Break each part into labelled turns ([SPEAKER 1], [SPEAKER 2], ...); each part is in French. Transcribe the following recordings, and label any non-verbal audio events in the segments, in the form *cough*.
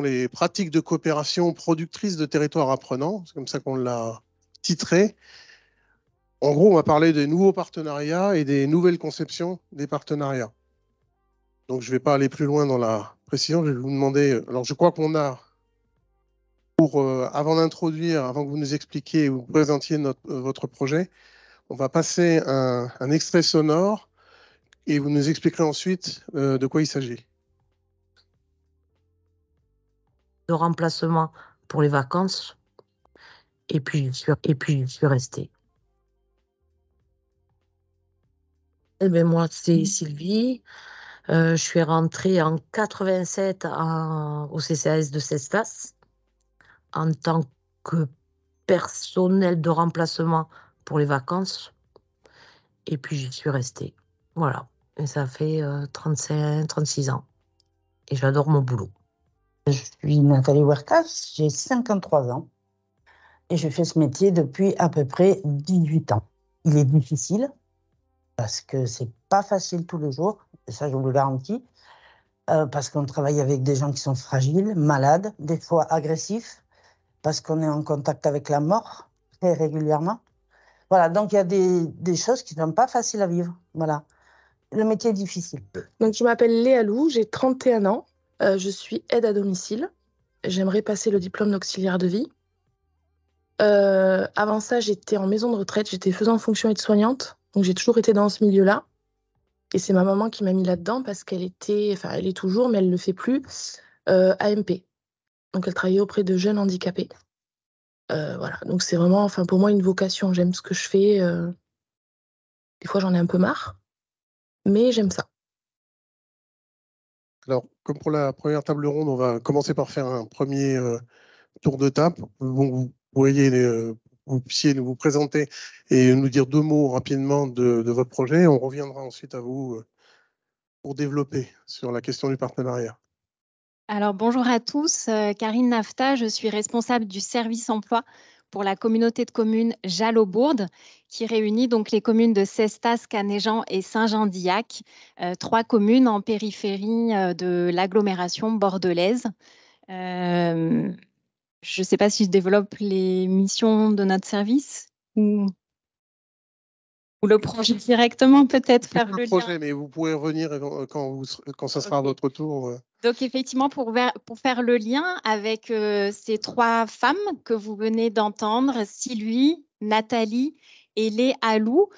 [SPEAKER 1] les pratiques de coopération productrice de territoires apprenants, c'est comme ça qu'on l'a titré. En gros, on va parler des nouveaux partenariats et des nouvelles conceptions des partenariats. Donc, je ne vais pas aller plus loin dans la précision. Je vais vous demander. Alors, je crois qu'on a, pour, euh, avant d'introduire, avant que vous nous expliquiez ou présentiez euh, votre projet, on va passer un, extrait sonore et vous nous expliquerez ensuite euh, de quoi il s'agit.
[SPEAKER 2] remplacement pour les vacances. Et puis, je suis, et puis, je suis restée. et eh bien, moi, c'est mmh. Sylvie. Euh, je suis rentrée en 87 au CCAS de Cestas en tant que personnel de remplacement pour les vacances. Et puis, je suis restée. Voilà. Et ça fait 35,
[SPEAKER 3] euh, 36 ans. Et j'adore mon boulot. Je suis Nathalie Huertas, j'ai 53 ans et je fais ce métier depuis à peu près 18 ans. Il est difficile parce que c'est pas facile tous les jours, ça je vous le garantis, euh, parce qu'on travaille avec des gens qui sont fragiles, malades, des fois agressifs, parce qu'on est en contact avec la mort très régulièrement. Voilà,
[SPEAKER 4] donc il y a des, des choses qui ne sont pas faciles à vivre. Voilà. Le métier est difficile. Donc je m'appelle Léa Lou, j'ai 31 ans. Euh, je suis aide à domicile. J'aimerais passer le diplôme d'auxiliaire de vie. Euh, avant ça, j'étais en maison de retraite, j'étais faisant fonction aide-soignante. Donc j'ai toujours été dans ce milieu-là. Et c'est ma maman qui m'a mis là-dedans parce qu'elle était, enfin elle est toujours, mais elle ne le fait plus, euh, AMP. Donc elle travaillait auprès de jeunes handicapés. voilà, donc c'est vraiment, enfin pour moi, une vocation. J'aime ce que je fais.
[SPEAKER 5] Des fois, j'en ai un peu marre, mais j'aime ça.
[SPEAKER 1] Alors, comme pour la première table ronde, on va commencer par faire un premier euh, tour de table. vous pourriez euh, vous puissiez vous présenter et nous dire deux mots rapidement de, de, votre projet. On reviendra ensuite à vous euh, pour développer sur la question du partenariat.
[SPEAKER 6] Alors, bonjour à tous. Karine Nafta, je suis responsable du service emploi pour la communauté de communes Jalobourde, qui réunit donc les communes de Cestas, Canéjean et saint jean diac euh, trois communes en périphérie euh, de l'agglomération bordelaise. Euh, je ne sais pas si je développe les missions de notre service ou ou le projet directement peut-être faire le, le projet,
[SPEAKER 1] mais vous pouvez revenir euh, quand, vous, ça sera votre tour. Euh.
[SPEAKER 6] Donc effectivement, pour, faire le lien avec euh, ces trois femmes que vous venez d'entendre, Sylvie, Nathalie et Léa Alou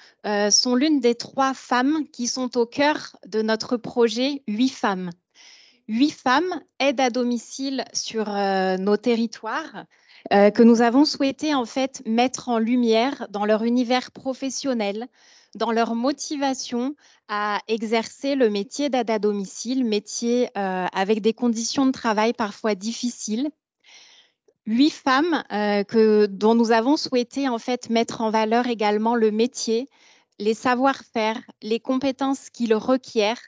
[SPEAKER 6] sont l'une des trois femmes qui sont au cœur de notre projet Huit femmes. Huit femmes aident à domicile sur nos territoires. Euh, que nous avons souhaité en fait mettre en lumière dans leur univers professionnel, dans leur motivation à exercer le métier d'aide à domicile, métier euh, avec des conditions de travail parfois difficiles. Huit femmes euh, que, dont nous avons souhaité en fait mettre en valeur également le métier, les savoir-faire, les compétences qui le requièrent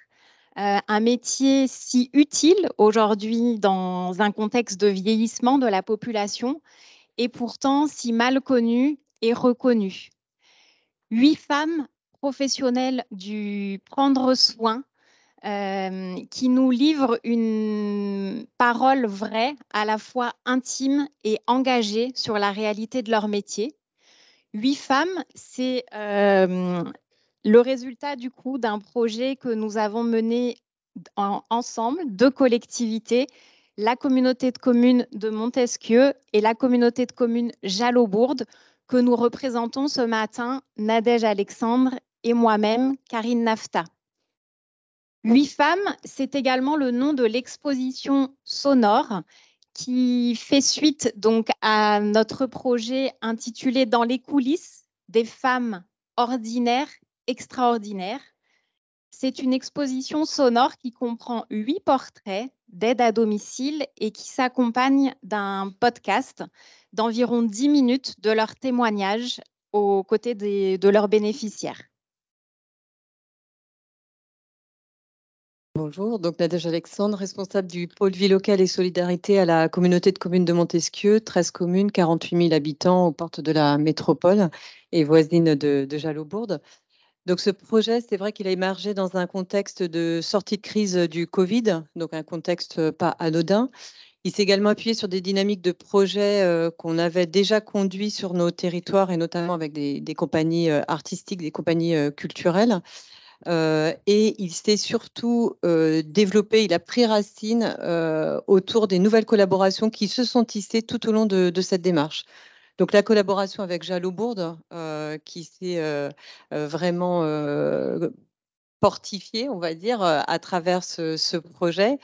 [SPEAKER 6] euh, un métier si utile aujourd'hui dans un contexte de vieillissement de la population et pourtant si mal connu et reconnu. Huit femmes professionnelles du prendre soin euh, qui nous livrent une parole vraie, à la fois intime et engagée sur la réalité de leur métier. Huit femmes, c'est euh, le résultat du coup d'un projet que nous avons mené ensemble, deux collectivités, la communauté de communes de Montesquieu et la communauté de communes Jalobourde que nous représentons ce matin, Nadège Alexandre et moi-même, Karine Nafta. Huit femmes, c'est également le nom de l'exposition sonore qui fait suite donc à notre projet intitulé Dans les coulisses des femmes ordinaires extraordinaire. C'est une exposition sonore qui comprend huit portraits d'aide à domicile et qui s'accompagne d'un podcast d'environ dix minutes de leur témoignage aux côtés des, de leurs bénéficiaires.
[SPEAKER 2] Bonjour, donc Nadège Alexandre, responsable du pôle vie locale et solidarité à la communauté de communes de Montesquieu, 13 communes, 48 000 habitants aux portes de la métropole et voisine de, de donc ce projet, c'est vrai qu'il a émergé dans un contexte de sortie de crise euh, du Covid, donc un contexte euh, pas anodin. Il s'est également appuyé sur des dynamiques de projets euh, qu'on avait déjà conduits sur nos territoires et notamment avec des, compagnies artistiques, des compagnies culturelles. et il s'est surtout développé, il a pris racine autour des nouvelles collaborations qui se sont tissées tout au long de cette démarche. Donc la collaboration avec Jalobourde, euh, qui s'est euh, euh, vraiment portifiée, on va dire, à travers ce, projet.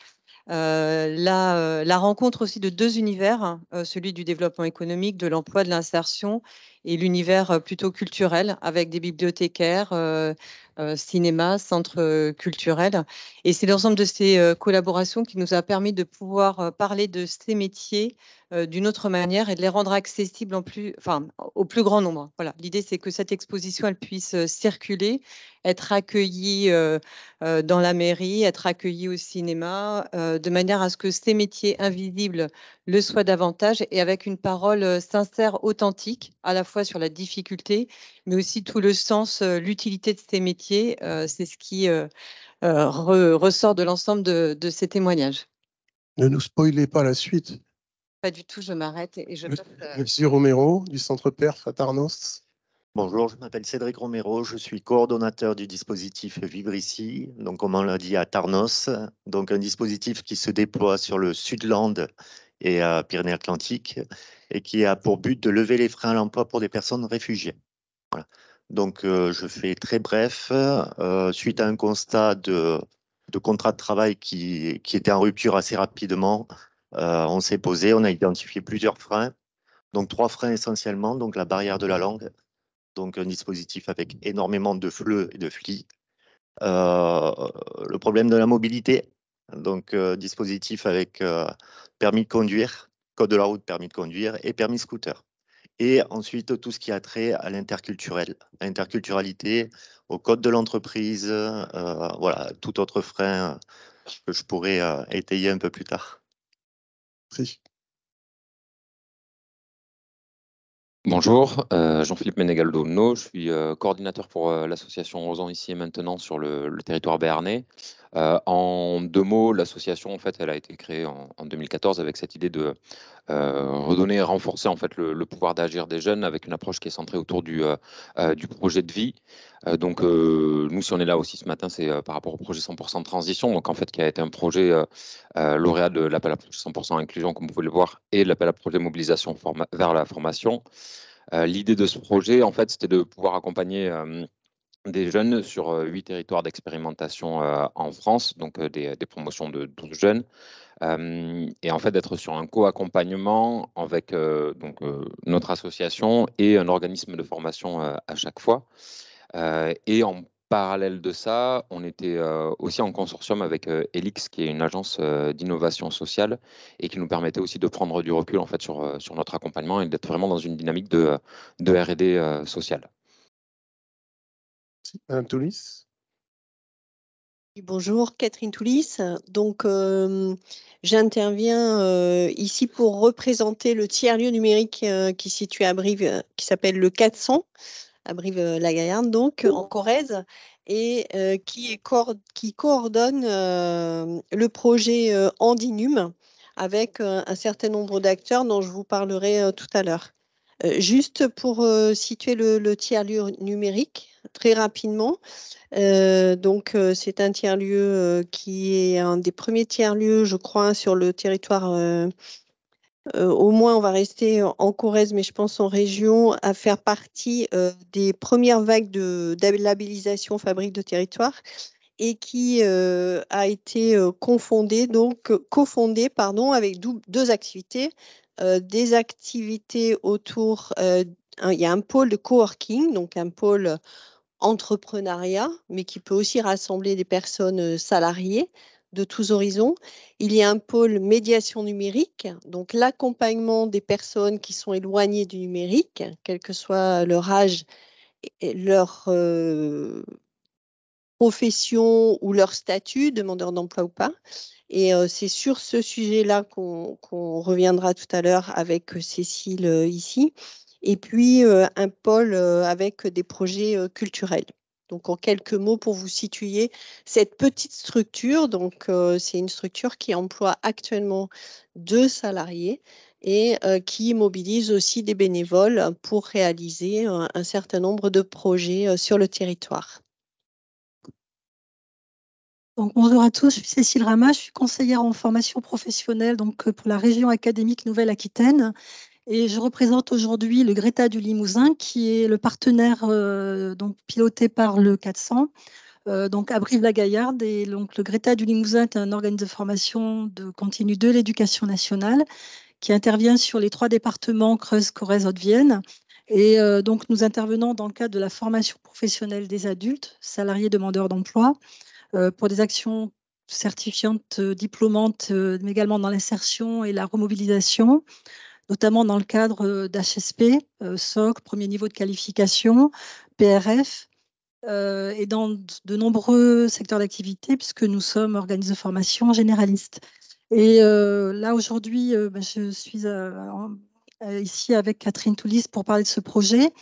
[SPEAKER 2] La, rencontre aussi de deux univers, celui du développement économique, de l'emploi, de l'insertion, et l'univers plutôt culturel, avec des bibliothécaires, cinéma, centres culturels. Et c'est l'ensemble de ces collaborations qui nous a permis de pouvoir parler de ces métiers euh, d'une autre manière et de les rendre accessibles en plus, enfin, au plus grand nombre. Voilà, l'idée c'est que cette exposition elle puisse euh, circuler, être accueillie euh, dans la mairie, être accueillie au cinéma, de manière à ce que ces métiers invisibles le soient davantage et avec une parole sincère, authentique, à la fois sur la difficulté, mais aussi tout le sens, l'utilité de ces métiers. c'est ce qui ressort de l'ensemble de, de ces témoignages.
[SPEAKER 1] Ne nous spoilez pas la suite.
[SPEAKER 2] Pas du tout, je m'arrête et je
[SPEAKER 1] Monsieur Romero, du Centre Perf à Tarnos.
[SPEAKER 7] Bonjour, je m'appelle Cédric Romero, je suis coordonnateur du dispositif Vivre ici, donc comme on l'a dit à Tarnos, donc un dispositif qui se déploie sur le sud Sudland et à Pyrénées-Atlantiques et qui a pour but de lever les freins à l'emploi pour des personnes réfugiées. Donc euh, je fais très bref, euh, suite à un constat de, de contrat de travail qui, qui était en rupture assez rapidement, euh, on s'est posé, on a identifié plusieurs freins, donc trois freins essentiellement, donc la barrière de la langue, donc un dispositif avec énormément de fleux et de flits. Euh, le problème de la mobilité, donc euh, dispositif avec permis de conduire, code de la route, permis de conduire et permis scooter. Et ensuite, tout ce qui a trait à l'interculturel, à l'interculturalité, au code de l'entreprise, voilà, tout autre frein que je pourrais étayer un peu plus tard.
[SPEAKER 8] Bonjour, euh, Jean-Philippe Ménégaldo. je suis euh, coordinateur pour euh, l'association Rosan ici et maintenant sur le, territoire béarnais. en deux mots, l'association, en fait, elle a été créée en 2014 avec cette idée de euh, redonner et renforcer en fait le, pouvoir d'agir des jeunes avec une approche qui est centrée autour du, euh, euh, du projet de vie. donc nous, si on est là aussi ce matin, c'est par rapport au projet 100% transition, donc en fait qui a été un projet lauréat de l'appel à projet 100% inclusion, comme vous pouvez le voir, et de l'appel à projet mobilisation vers la formation. L'idée de ce projet, en fait, c'était de pouvoir accompagner des jeunes sur euh, huit territoires d'expérimentation euh, en France, donc euh, des, promotions de 12 jeunes, et en fait d'être sur un co-accompagnement avec notre association et un organisme de formation à chaque fois. et en parallèle de ça, on était aussi en consortium avec Elix, qui est une agence d'innovation sociale, et qui nous permettait aussi de prendre du recul en fait, sur, notre accompagnement et d'être vraiment dans une dynamique de, de RD sociale.
[SPEAKER 3] Bonjour, Catherine Toulis. Donc, euh, j'interviens euh, ici pour représenter le tiers-lieu numérique euh, qui à Brive, qui s'appelle le 400, à Brive-la-Gaillarde, donc, en Corrèze, et qui, est qui, coordonne le projet Andinum avec un certain nombre d'acteurs dont je vous parlerai tout à l'heure. Euh, juste pour euh, situer le, tiers-lieu numérique, très rapidement. Euh, donc, c'est un tiers-lieu qui est un des premiers tiers-lieux, je crois, sur le territoire. au moins, on va rester en Corrèze, mais je pense en région, à faire partie des premières vagues de, labellisation fabrique de territoire et qui a été confondé donc cofondée, pardon, avec deux activités euh, des activités autour, euh, il y a un pôle de coworking, donc un pôle entrepreneuriat, mais qui peut aussi rassembler des personnes euh, salariées de tous horizons. Il y a un pôle médiation numérique, donc l'accompagnement des personnes qui sont éloignées du numérique, quel que soit leur âge, et leur profession ou leur statut, demandeur d'emploi ou pas. Et euh, c'est sur ce sujet-là qu'on reviendra tout à l'heure avec euh, Cécile euh, ici. Et puis un pôle avec des projets culturels. Donc en quelques mots pour vous situer cette petite structure. Donc c'est une structure qui emploie actuellement deux salariés et qui mobilise aussi des bénévoles pour réaliser un certain nombre de projets sur le territoire
[SPEAKER 9] bonjour à tous, je suis Cécile Rama, je suis conseillère en formation professionnelle donc, euh, pour la région académique Nouvelle-Aquitaine et je représente aujourd'hui le Greta du Limousin qui est le partenaire euh, donc, piloté par le 400 euh, donc à Brive-la-Gaillarde et donc le Greta du Limousin est un organe de formation de continu de l'éducation nationale qui intervient sur les trois départements Creuse, Corrèze, Haute-Vienne. Et donc nous intervenons dans le cadre de la formation professionnelle des adultes, salariés demandeurs d'emploi, euh, pour des actions certifiantes, euh, diplômantes, euh, mais également dans l'insertion et la remobilisation notamment dans le cadre d'HSP, SOC, premier niveau de qualification, PRF, et dans de nombreux secteurs d'activité, puisque nous sommes organismes de formation généraliste. Et là, aujourd'hui, ben, je suis ici avec Catherine Toulis pour parler de ce projet.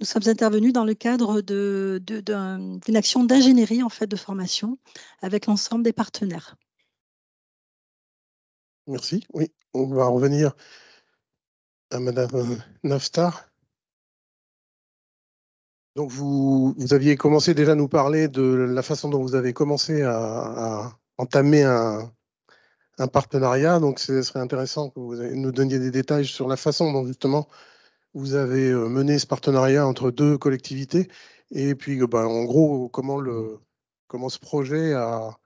[SPEAKER 9] Nous sommes intervenus dans le cadre d'une de, action d'ingénierie en fait de formation avec l'ensemble des partenaires.
[SPEAKER 5] Merci. Oui, on va revenir à Madame Navstar. Donc
[SPEAKER 1] vous, vous, aviez commencé déjà à nous parler de la façon dont vous avez commencé à, entamer un, un, partenariat. Donc ce serait intéressant que vous nous donniez des détails sur la façon dont justement vous avez euh, mené ce partenariat entre deux collectivités et puis euh, ben, en gros comment, le, comment ce projet a,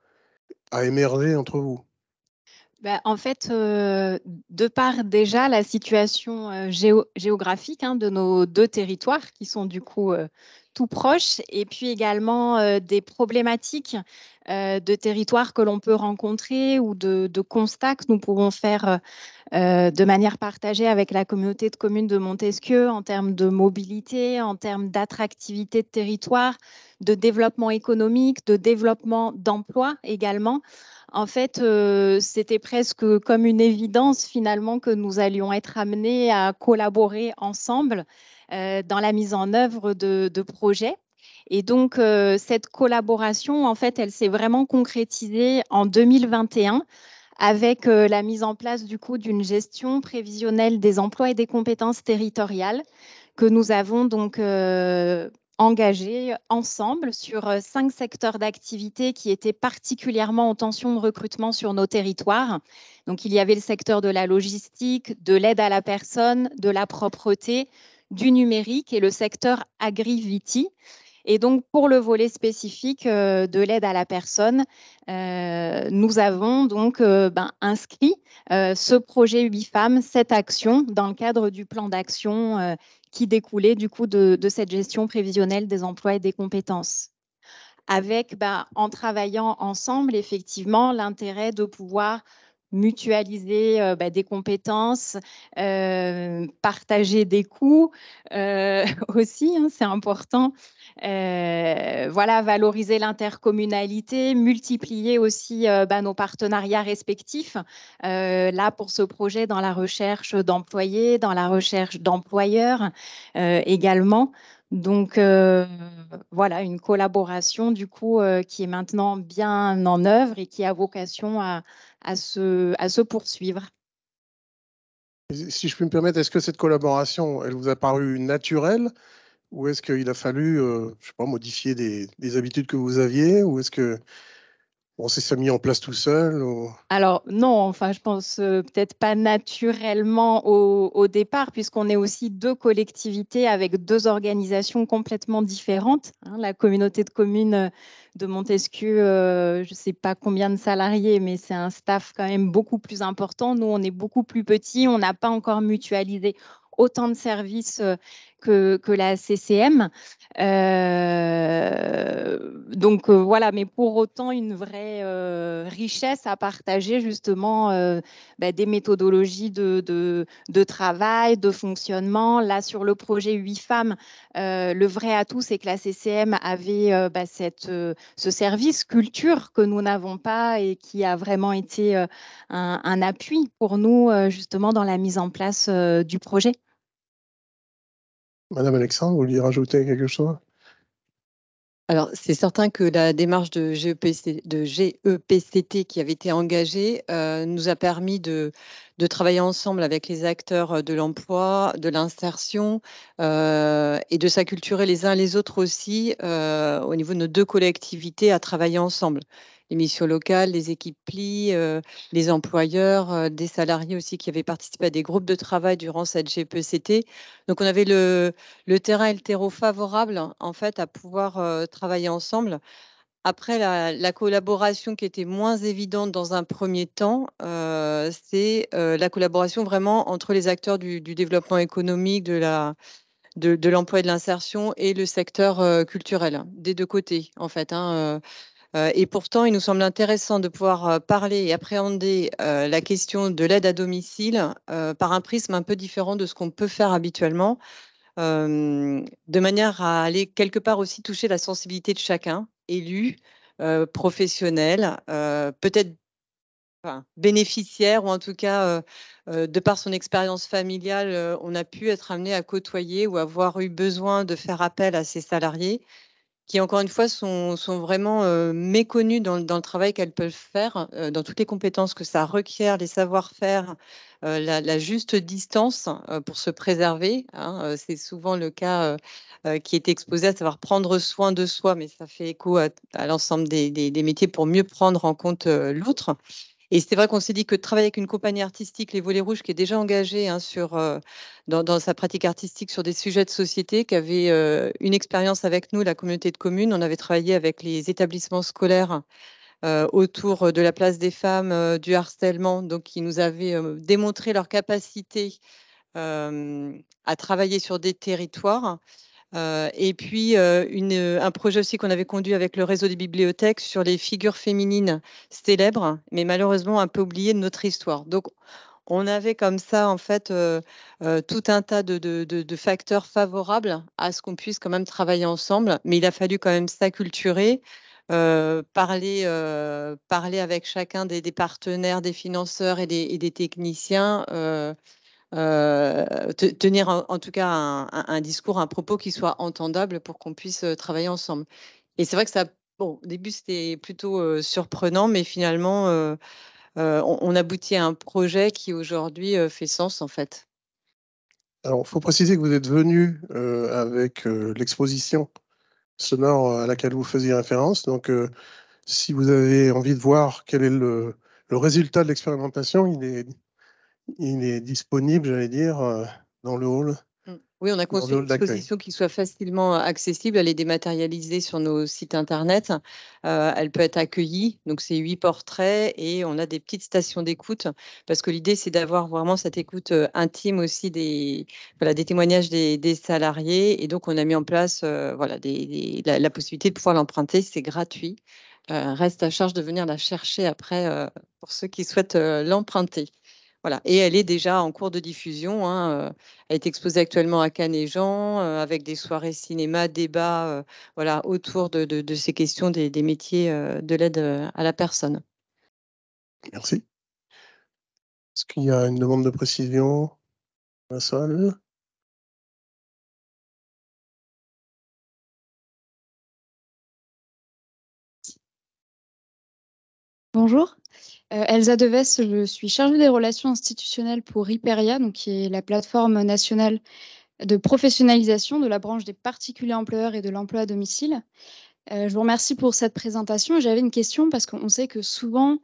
[SPEAKER 1] émergé entre vous
[SPEAKER 6] ben, en fait, euh, de part déjà la situation géographique hein, de nos deux territoires, qui sont du coup tout proche, et puis également euh, des problématiques euh, de territoire que l'on peut rencontrer ou de, constats que nous pouvons faire euh, de manière partagée avec la communauté de communes de Montesquieu en termes de mobilité, en termes d'attractivité de territoire, de développement économique, de développement d'emploi également. En fait, c'était presque comme une évidence finalement que nous allions être amenés à collaborer ensemble. Euh, dans la mise en œuvre de, projets. Et donc, euh, cette collaboration, en fait, elle s'est vraiment concrétisée en 2021 avec euh, la mise en place du coup d'une gestion prévisionnelle des emplois et des compétences territoriales que nous avons donc euh, engagée ensemble sur cinq secteurs d'activité qui étaient particulièrement en tension de recrutement sur nos territoires. Donc il y avait le secteur de la logistique, de l'aide à la personne, de la propreté, du numérique et le secteur agriviti. Et donc, pour le volet spécifique euh, de l'aide à la personne, euh, nous avons donc euh, ben, inscrit ce projet femmes cette action, dans le cadre du plan d'action qui découlait du coup de, cette gestion prévisionnelle des emplois et des compétences. Avec, ben, en travaillant ensemble, effectivement, l'intérêt de pouvoir mutualiser euh, bah, des compétences, euh, partager des coûts euh, *laughs* aussi, hein, c'est important. voilà, valoriser l'intercommunalité, multiplier aussi bah, nos partenariats respectifs. là, pour ce projet, dans la recherche d'employés, dans la recherche d'employeurs également. Donc euh, voilà, une collaboration du coup euh, qui est maintenant bien en œuvre et qui a vocation à, à, se, à se poursuivre.
[SPEAKER 1] Si je puis me permettre, est-ce que cette collaboration, elle vous a paru naturelle ou est-ce qu'il a fallu, euh, je sais pas, modifier des, des, habitudes que vous aviez ou est-ce que on s'est mis en place tout seul
[SPEAKER 6] Alors non, enfin je pense euh, peut-être pas naturellement au, départ, puisqu'on est aussi deux collectivités avec deux organisations complètement différentes. Hein. la communauté de communes euh, de Montesquieu, euh, je ne sais pas combien de salariés, mais c'est un staff quand même beaucoup plus important. Nous, on est beaucoup plus petit, on n'a pas encore mutualisé autant de services que, la CCM. Euh, donc euh, voilà, mais pour autant une vraie euh, richesse à partager justement bah, des méthodologies de, travail, de fonctionnement. Là, sur le projet 8 femmes, le vrai atout, c'est que la CCM avait bah, ce service culture que nous n'avons pas et qui a vraiment été un appui pour nous justement dans la mise en place du projet.
[SPEAKER 1] Madame Alexandre, vous voulez rajouter quelque chose
[SPEAKER 2] alors, c'est certain que la démarche de, e de, GEPCT qui avait été engagée euh, nous a permis de, de, travailler ensemble avec les acteurs de l'emploi, de l'insertion euh, et de s'acculturer les uns les autres aussi euh, au niveau de nos deux collectivités à travailler ensemble les missions locales, les équipes pli, euh, les employeurs, euh, des salariés aussi qui avaient participé à des groupes de travail durant cette GPCT. Donc on avait le, le terrain et le terreau favorable en fait à pouvoir euh, travailler ensemble. Après, la, collaboration qui était moins évidente dans un premier temps, c'est la collaboration vraiment entre les acteurs du, développement économique, de la, de, l'emploi et de l'insertion et le secteur culturel, des deux côtés en fait. Hein, euh, et pourtant, il nous semble intéressant de pouvoir euh, parler et appréhender euh, la question de l'aide à domicile par un prisme un peu différent de ce qu'on peut faire habituellement, de manière à aller quelque part aussi toucher la sensibilité de chacun, élu, professionnel, peut-être bénéficiaire ou en tout cas, de par son expérience familiale, on a pu être amené à côtoyer ou avoir eu besoin de faire appel à ses salariés qui encore une fois sont, vraiment euh, méconnues dans, le travail qu'elles peuvent faire, euh, dans toutes les compétences que ça requiert, les savoir-faire, euh, la, juste distance pour se préserver. Hein, c'est souvent le cas qui est exposé à savoir prendre soin de soi, mais ça fait écho à, l'ensemble des, métiers pour mieux prendre en compte l'autre. Et c'est vrai qu'on s'est dit que travailler avec une compagnie artistique, les Volets Rouges, qui est déjà engagée hein, sur, euh, dans, sa pratique artistique sur des sujets de société, qui avait euh, une expérience avec nous, la communauté de communes. On avait travaillé avec les établissements scolaires euh, autour de la place des femmes, du harcèlement, donc qui nous avaient démontré leur capacité à travailler sur des territoires. Euh, et puis, euh, une, euh, un projet aussi qu'on avait conduit avec le réseau des bibliothèques sur les figures féminines célèbres, mais malheureusement un peu oubliées de notre histoire. Donc, on avait comme ça, en fait, tout un tas de, facteurs favorables à ce qu'on puisse quand même travailler ensemble, mais il a fallu quand même s'acculturer. parler, parler avec chacun des, partenaires, des financeurs et des, techniciens, euh, tenir en, tout cas un, discours, un propos qui soit entendable pour qu'on puisse euh, travailler ensemble. Et c'est vrai que ça, bon, au début c'était plutôt euh, surprenant, mais finalement on, aboutit à un projet qui aujourd'hui fait sens en fait.
[SPEAKER 1] Alors, il faut préciser que vous êtes venu avec l'exposition sonore à laquelle vous faisiez référence. Donc, si vous avez envie de voir quel est le, le résultat de l'expérimentation, il est il est disponible, j'allais dire, euh, dans le hall.
[SPEAKER 2] Mm. Oui, on a construit une exposition qui soit facilement accessible. Elle est dématérialisée sur nos sites internet. Euh, elle peut être accueillie. Donc, c'est huit portraits et on a des petites stations d'écoute parce que l'idée, c'est d'avoir vraiment cette écoute euh, intime aussi des, voilà, des témoignages des, des salariés. Et donc, on a mis en place voilà, la, possibilité de pouvoir l'emprunter. C'est gratuit. reste à charge de venir la chercher après pour ceux qui souhaitent l'emprunter. Voilà. Et elle est déjà en cours de diffusion. Hein, euh, elle est exposée actuellement à Cannes et Jean, euh, avec des soirées cinéma, débats euh, voilà, autour de, ces questions des, métiers de l'aide à la personne.
[SPEAKER 5] Merci. Est-ce qu'il y a une demande de précision dans la Bonjour.
[SPEAKER 4] Euh, Elsa Deves, je suis chargée des relations institutionnelles pour Hyperia, donc qui est la plateforme nationale de professionnalisation de la branche des particuliers employeurs et de l'emploi à domicile. Euh, je vous remercie pour cette présentation. J'avais une question parce qu'on sait que souvent,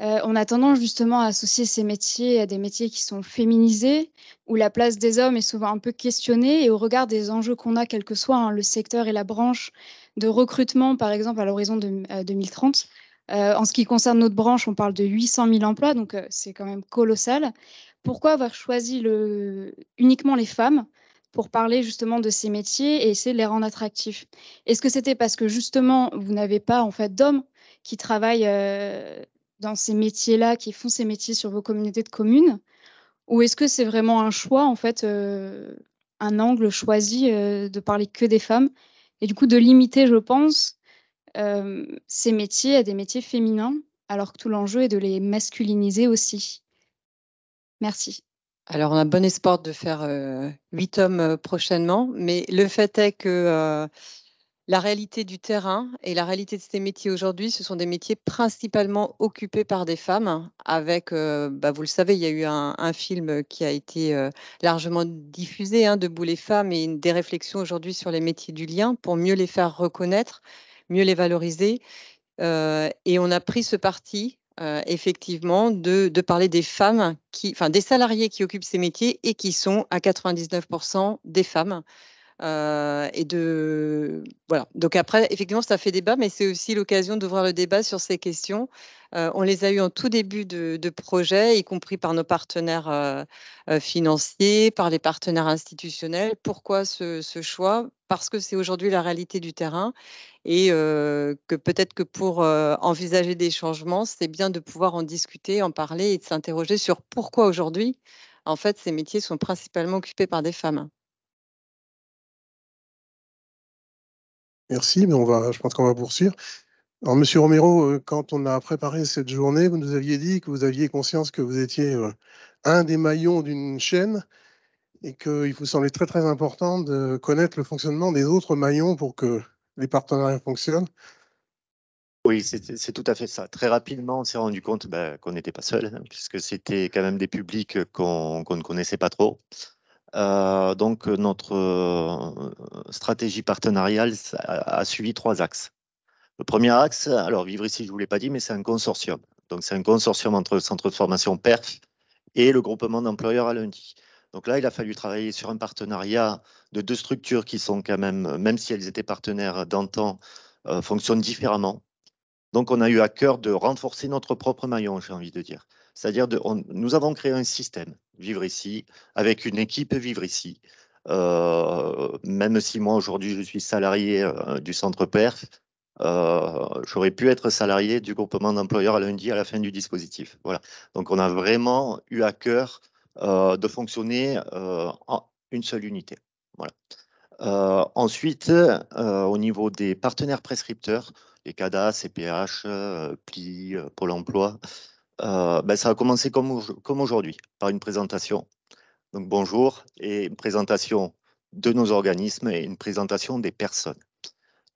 [SPEAKER 4] euh, on a tendance justement à associer ces métiers à des métiers qui sont féminisés, où la place des hommes est souvent un peu questionnée, et au regard des enjeux qu'on a, quel que soit hein, le secteur et la branche de recrutement, par exemple, à l'horizon 2030, euh, en ce qui concerne notre branche, on parle de 800 000 emplois, donc euh, c'est quand même colossal. Pourquoi avoir choisi uniquement les femmes pour parler justement de ces métiers et essayer de les rendre attractifs Est-ce que c'était parce que justement vous n'avez pas en fait d'hommes qui travaillent euh, dans ces métiers-là, qui font ces métiers sur vos communautés de communes Ou est-ce que c'est vraiment un choix en fait, un angle choisi de parler que des femmes et du coup de limiter, je pense, euh, ces métiers à des métiers féminins, alors que tout l'enjeu est de les masculiniser aussi. Merci.
[SPEAKER 2] Alors, on a bon espoir de faire euh, huit hommes euh, prochainement, mais le fait est que la réalité du terrain et la réalité de ces métiers aujourd'hui, ce sont des métiers principalement occupés par des femmes. Avec, bah, vous le savez, il y a eu un, un film qui a été largement diffusé, hein, Debout les femmes, et une, des réflexions aujourd'hui sur les métiers du lien pour mieux les faire reconnaître mieux les valoriser. Euh, et on a pris ce parti, euh, effectivement, de, parler des femmes, qui, enfin des salariés qui occupent ces métiers et qui sont à 99% des femmes. Euh, et de voilà. Donc après, effectivement, ça fait débat, mais c'est aussi l'occasion d'ouvrir le débat sur ces questions. Euh, on les a eues en tout début de, projet, y compris par nos partenaires euh, financiers, par les partenaires institutionnels. Pourquoi ce, ce choix Parce que c'est aujourd'hui la réalité du terrain et que peut-être que pour envisager des changements, c'est bien de pouvoir en discuter, en parler et de s'interroger sur pourquoi aujourd'hui, en fait, ces métiers sont principalement occupés par des femmes.
[SPEAKER 1] Merci, mais on va, je pense qu'on va poursuivre. Alors, Monsieur Romero, euh, quand on a préparé cette journée, vous nous aviez dit que vous aviez conscience que vous étiez euh, un des maillons d'une chaîne et qu'il vous semblait très très important de connaître le fonctionnement des autres maillons pour que les partenariats fonctionnent.
[SPEAKER 7] Oui, c'est tout à fait ça. Très rapidement, on s'est rendu compte bah, qu'on n'était pas seul, hein, puisque c'était quand même des publics qu'on ne connaissait pas trop. Euh, donc euh, notre euh, stratégie partenariale a, suivi trois axes. Le premier axe, alors Vivre ici, je ne vous l'ai pas dit, mais c'est un consortium. Donc c'est un consortium entre le centre de formation PERF et le groupement d'employeurs à lundi. Donc là, il a fallu travailler sur un partenariat de deux structures qui sont quand même, même si elles étaient partenaires d'antan, fonctionnent différemment. Donc on a eu à cœur de renforcer notre propre maillon, j'ai envie de dire. C'est-à-dire, nous avons créé un système, vivre ici, avec une équipe vivre ici. Euh, même si moi aujourd'hui je suis salarié euh, du centre PERF, euh, j'aurais pu être salarié du groupement d'employeurs à lundi à la fin du dispositif. Voilà. Donc on a vraiment eu à cœur de fonctionner en une seule unité. Voilà. ensuite, au niveau des partenaires prescripteurs, les CADA, CPH, PLI, Pôle emploi, euh, ben, ça a commencé comme, aujourd'hui, par une présentation. Donc bonjour, et une présentation de nos organismes et une présentation des personnes.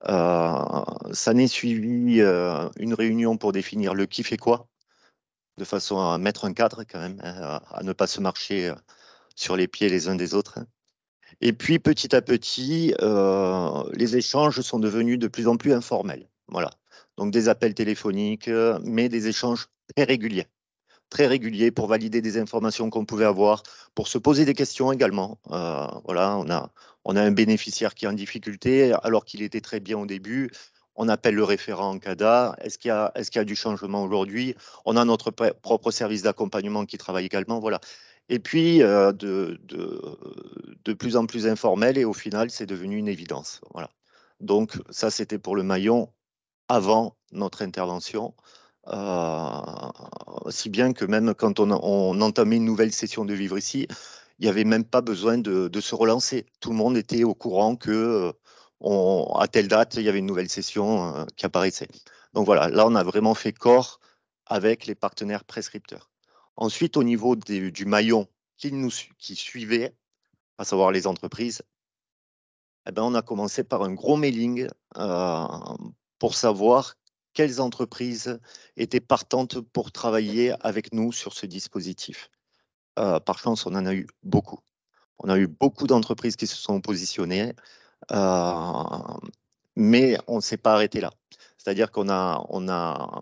[SPEAKER 7] Euh, ça n'est suivi euh, une réunion pour définir le qui fait quoi, de façon à mettre un cadre quand même, hein, à ne pas se marcher sur les pieds les uns des autres. Hein. Et puis petit à petit, les échanges sont devenus de plus en plus informels. Voilà donc des appels téléphoniques, euh, mais des échanges très réguliers très réguliers pour valider des informations qu'on pouvait avoir, pour se poser des questions également. Euh, voilà, on a, on a un bénéficiaire qui est en difficulté alors qu'il était très bien au début. On appelle le référent en CADA. Est-ce qu'il y, a, est y a du changement aujourd'hui On a notre propre service d'accompagnement qui travaille également. Voilà. Et puis, euh, de, de, de, plus en plus informel, et au final, c'est devenu une évidence. Voilà. Donc, ça, c'était pour le maillon avant notre intervention. Euh, si bien que même quand on, on, entamait une nouvelle session de Vivre ici, il n'y avait même pas besoin de, se relancer. Tout le monde était au courant que euh, on, à telle date, il y avait une nouvelle session euh, qui apparaissait. Donc voilà, là, on a vraiment fait corps avec les partenaires prescripteurs. Ensuite, au niveau du maillon qui nous qui suivait, à savoir les entreprises, eh ben on a commencé par un gros mailing euh, pour savoir quelles entreprises étaient partantes pour travailler avec nous sur ce dispositif. Euh, par chance, on en a eu beaucoup. On a eu beaucoup d'entreprises qui se sont positionnées, euh, mais on ne s'est pas arrêté là. C'est-à-dire qu'on a, on a,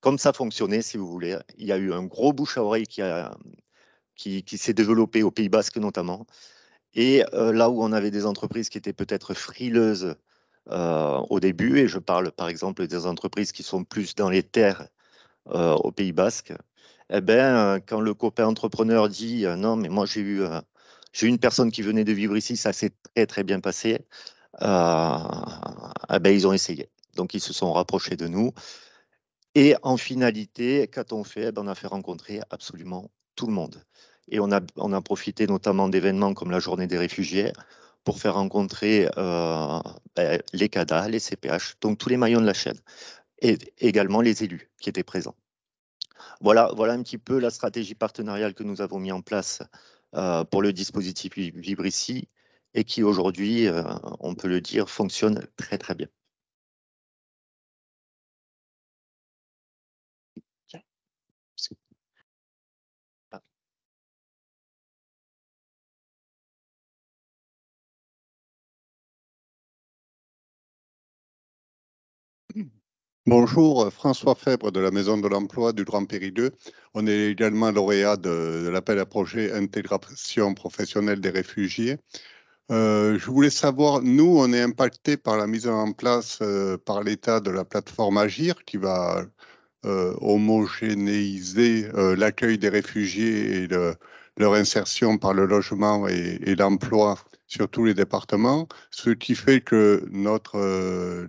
[SPEAKER 7] comme ça fonctionnait, si vous voulez, il y a eu un gros bouche à oreille qui, a, qui, qui s'est développé au Pays Basque notamment. Et euh, là où on avait des entreprises qui étaient peut-être frileuses euh, au début, et je parle par exemple des entreprises qui sont plus dans les terres euh, au Pays Basque, eh ben, euh, quand le copain entrepreneur dit non, mais moi j'ai eu, j'ai une personne qui venait de vivre ici, ça s'est très très bien passé, eh ben, ils ont essayé. Donc ils se sont rapprochés de nous. Et en finalité, qu'a-t-on fait eh ben, On a fait rencontrer absolument tout le monde. Et on a, on a profité notamment d'événements comme la journée des réfugiés pour faire rencontrer euh, ben, les CADA, les CPH, donc tous les maillons de la chaîne, et également les élus qui étaient présents. Voilà, voilà un petit peu la stratégie partenariale que nous avons mis en place euh, pour le dispositif Vibrici et qui aujourd'hui, euh, on peut le dire, fonctionne très très bien.
[SPEAKER 5] Bonjour, François Fèbre de la Maison de l'Emploi du Grand
[SPEAKER 1] Périgueux. On est également lauréat de, l'appel à projet Intégration professionnelle des réfugiés. Euh, je voulais savoir, nous, on est impacté par la mise en place euh, par l'État de la plateforme Agir qui va euh, homogénéiser l'accueil des réfugiés et leur insertion par le logement et, l'emploi sur tous les départements, ce qui fait que notre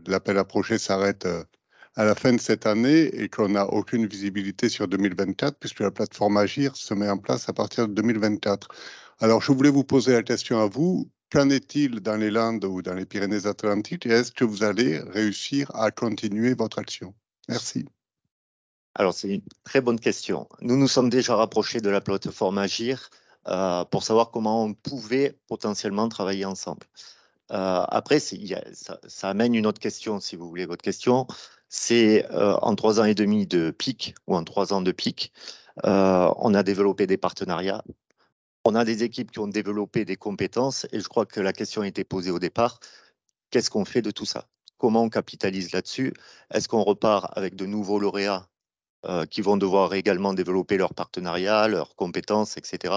[SPEAKER 1] l'appel à projet s'arrête à la fin de cette année et qu'on n'a aucune visibilité sur 2024 puisque la plateforme Agir se met en place à partir de 2024. Alors, je voulais vous poser la question à vous. Qu'en est-il dans les Landes ou dans les Pyrénées-Atlantiques et est-ce que vous allez
[SPEAKER 7] réussir à continuer votre action Merci. Alors, c'est une très bonne question. Nous nous sommes déjà rapprochés de la plateforme Agir euh, pour savoir comment on pouvait potentiellement travailler ensemble. Euh, après, ça, ça, amène une autre question, si vous voulez, votre question, c'est euh, en trois ans et demi de pic ou en trois ans de pic, euh, on a développé des partenariats. On a des équipes qui ont développé des compétences et je crois que la question a été posée au départ. Qu'est-ce qu'on fait de tout ça Comment on capitalise là-dessus Est-ce qu'on repart avec de nouveaux lauréats euh, qui vont devoir également développer leurs partenariats, leurs compétences, etc.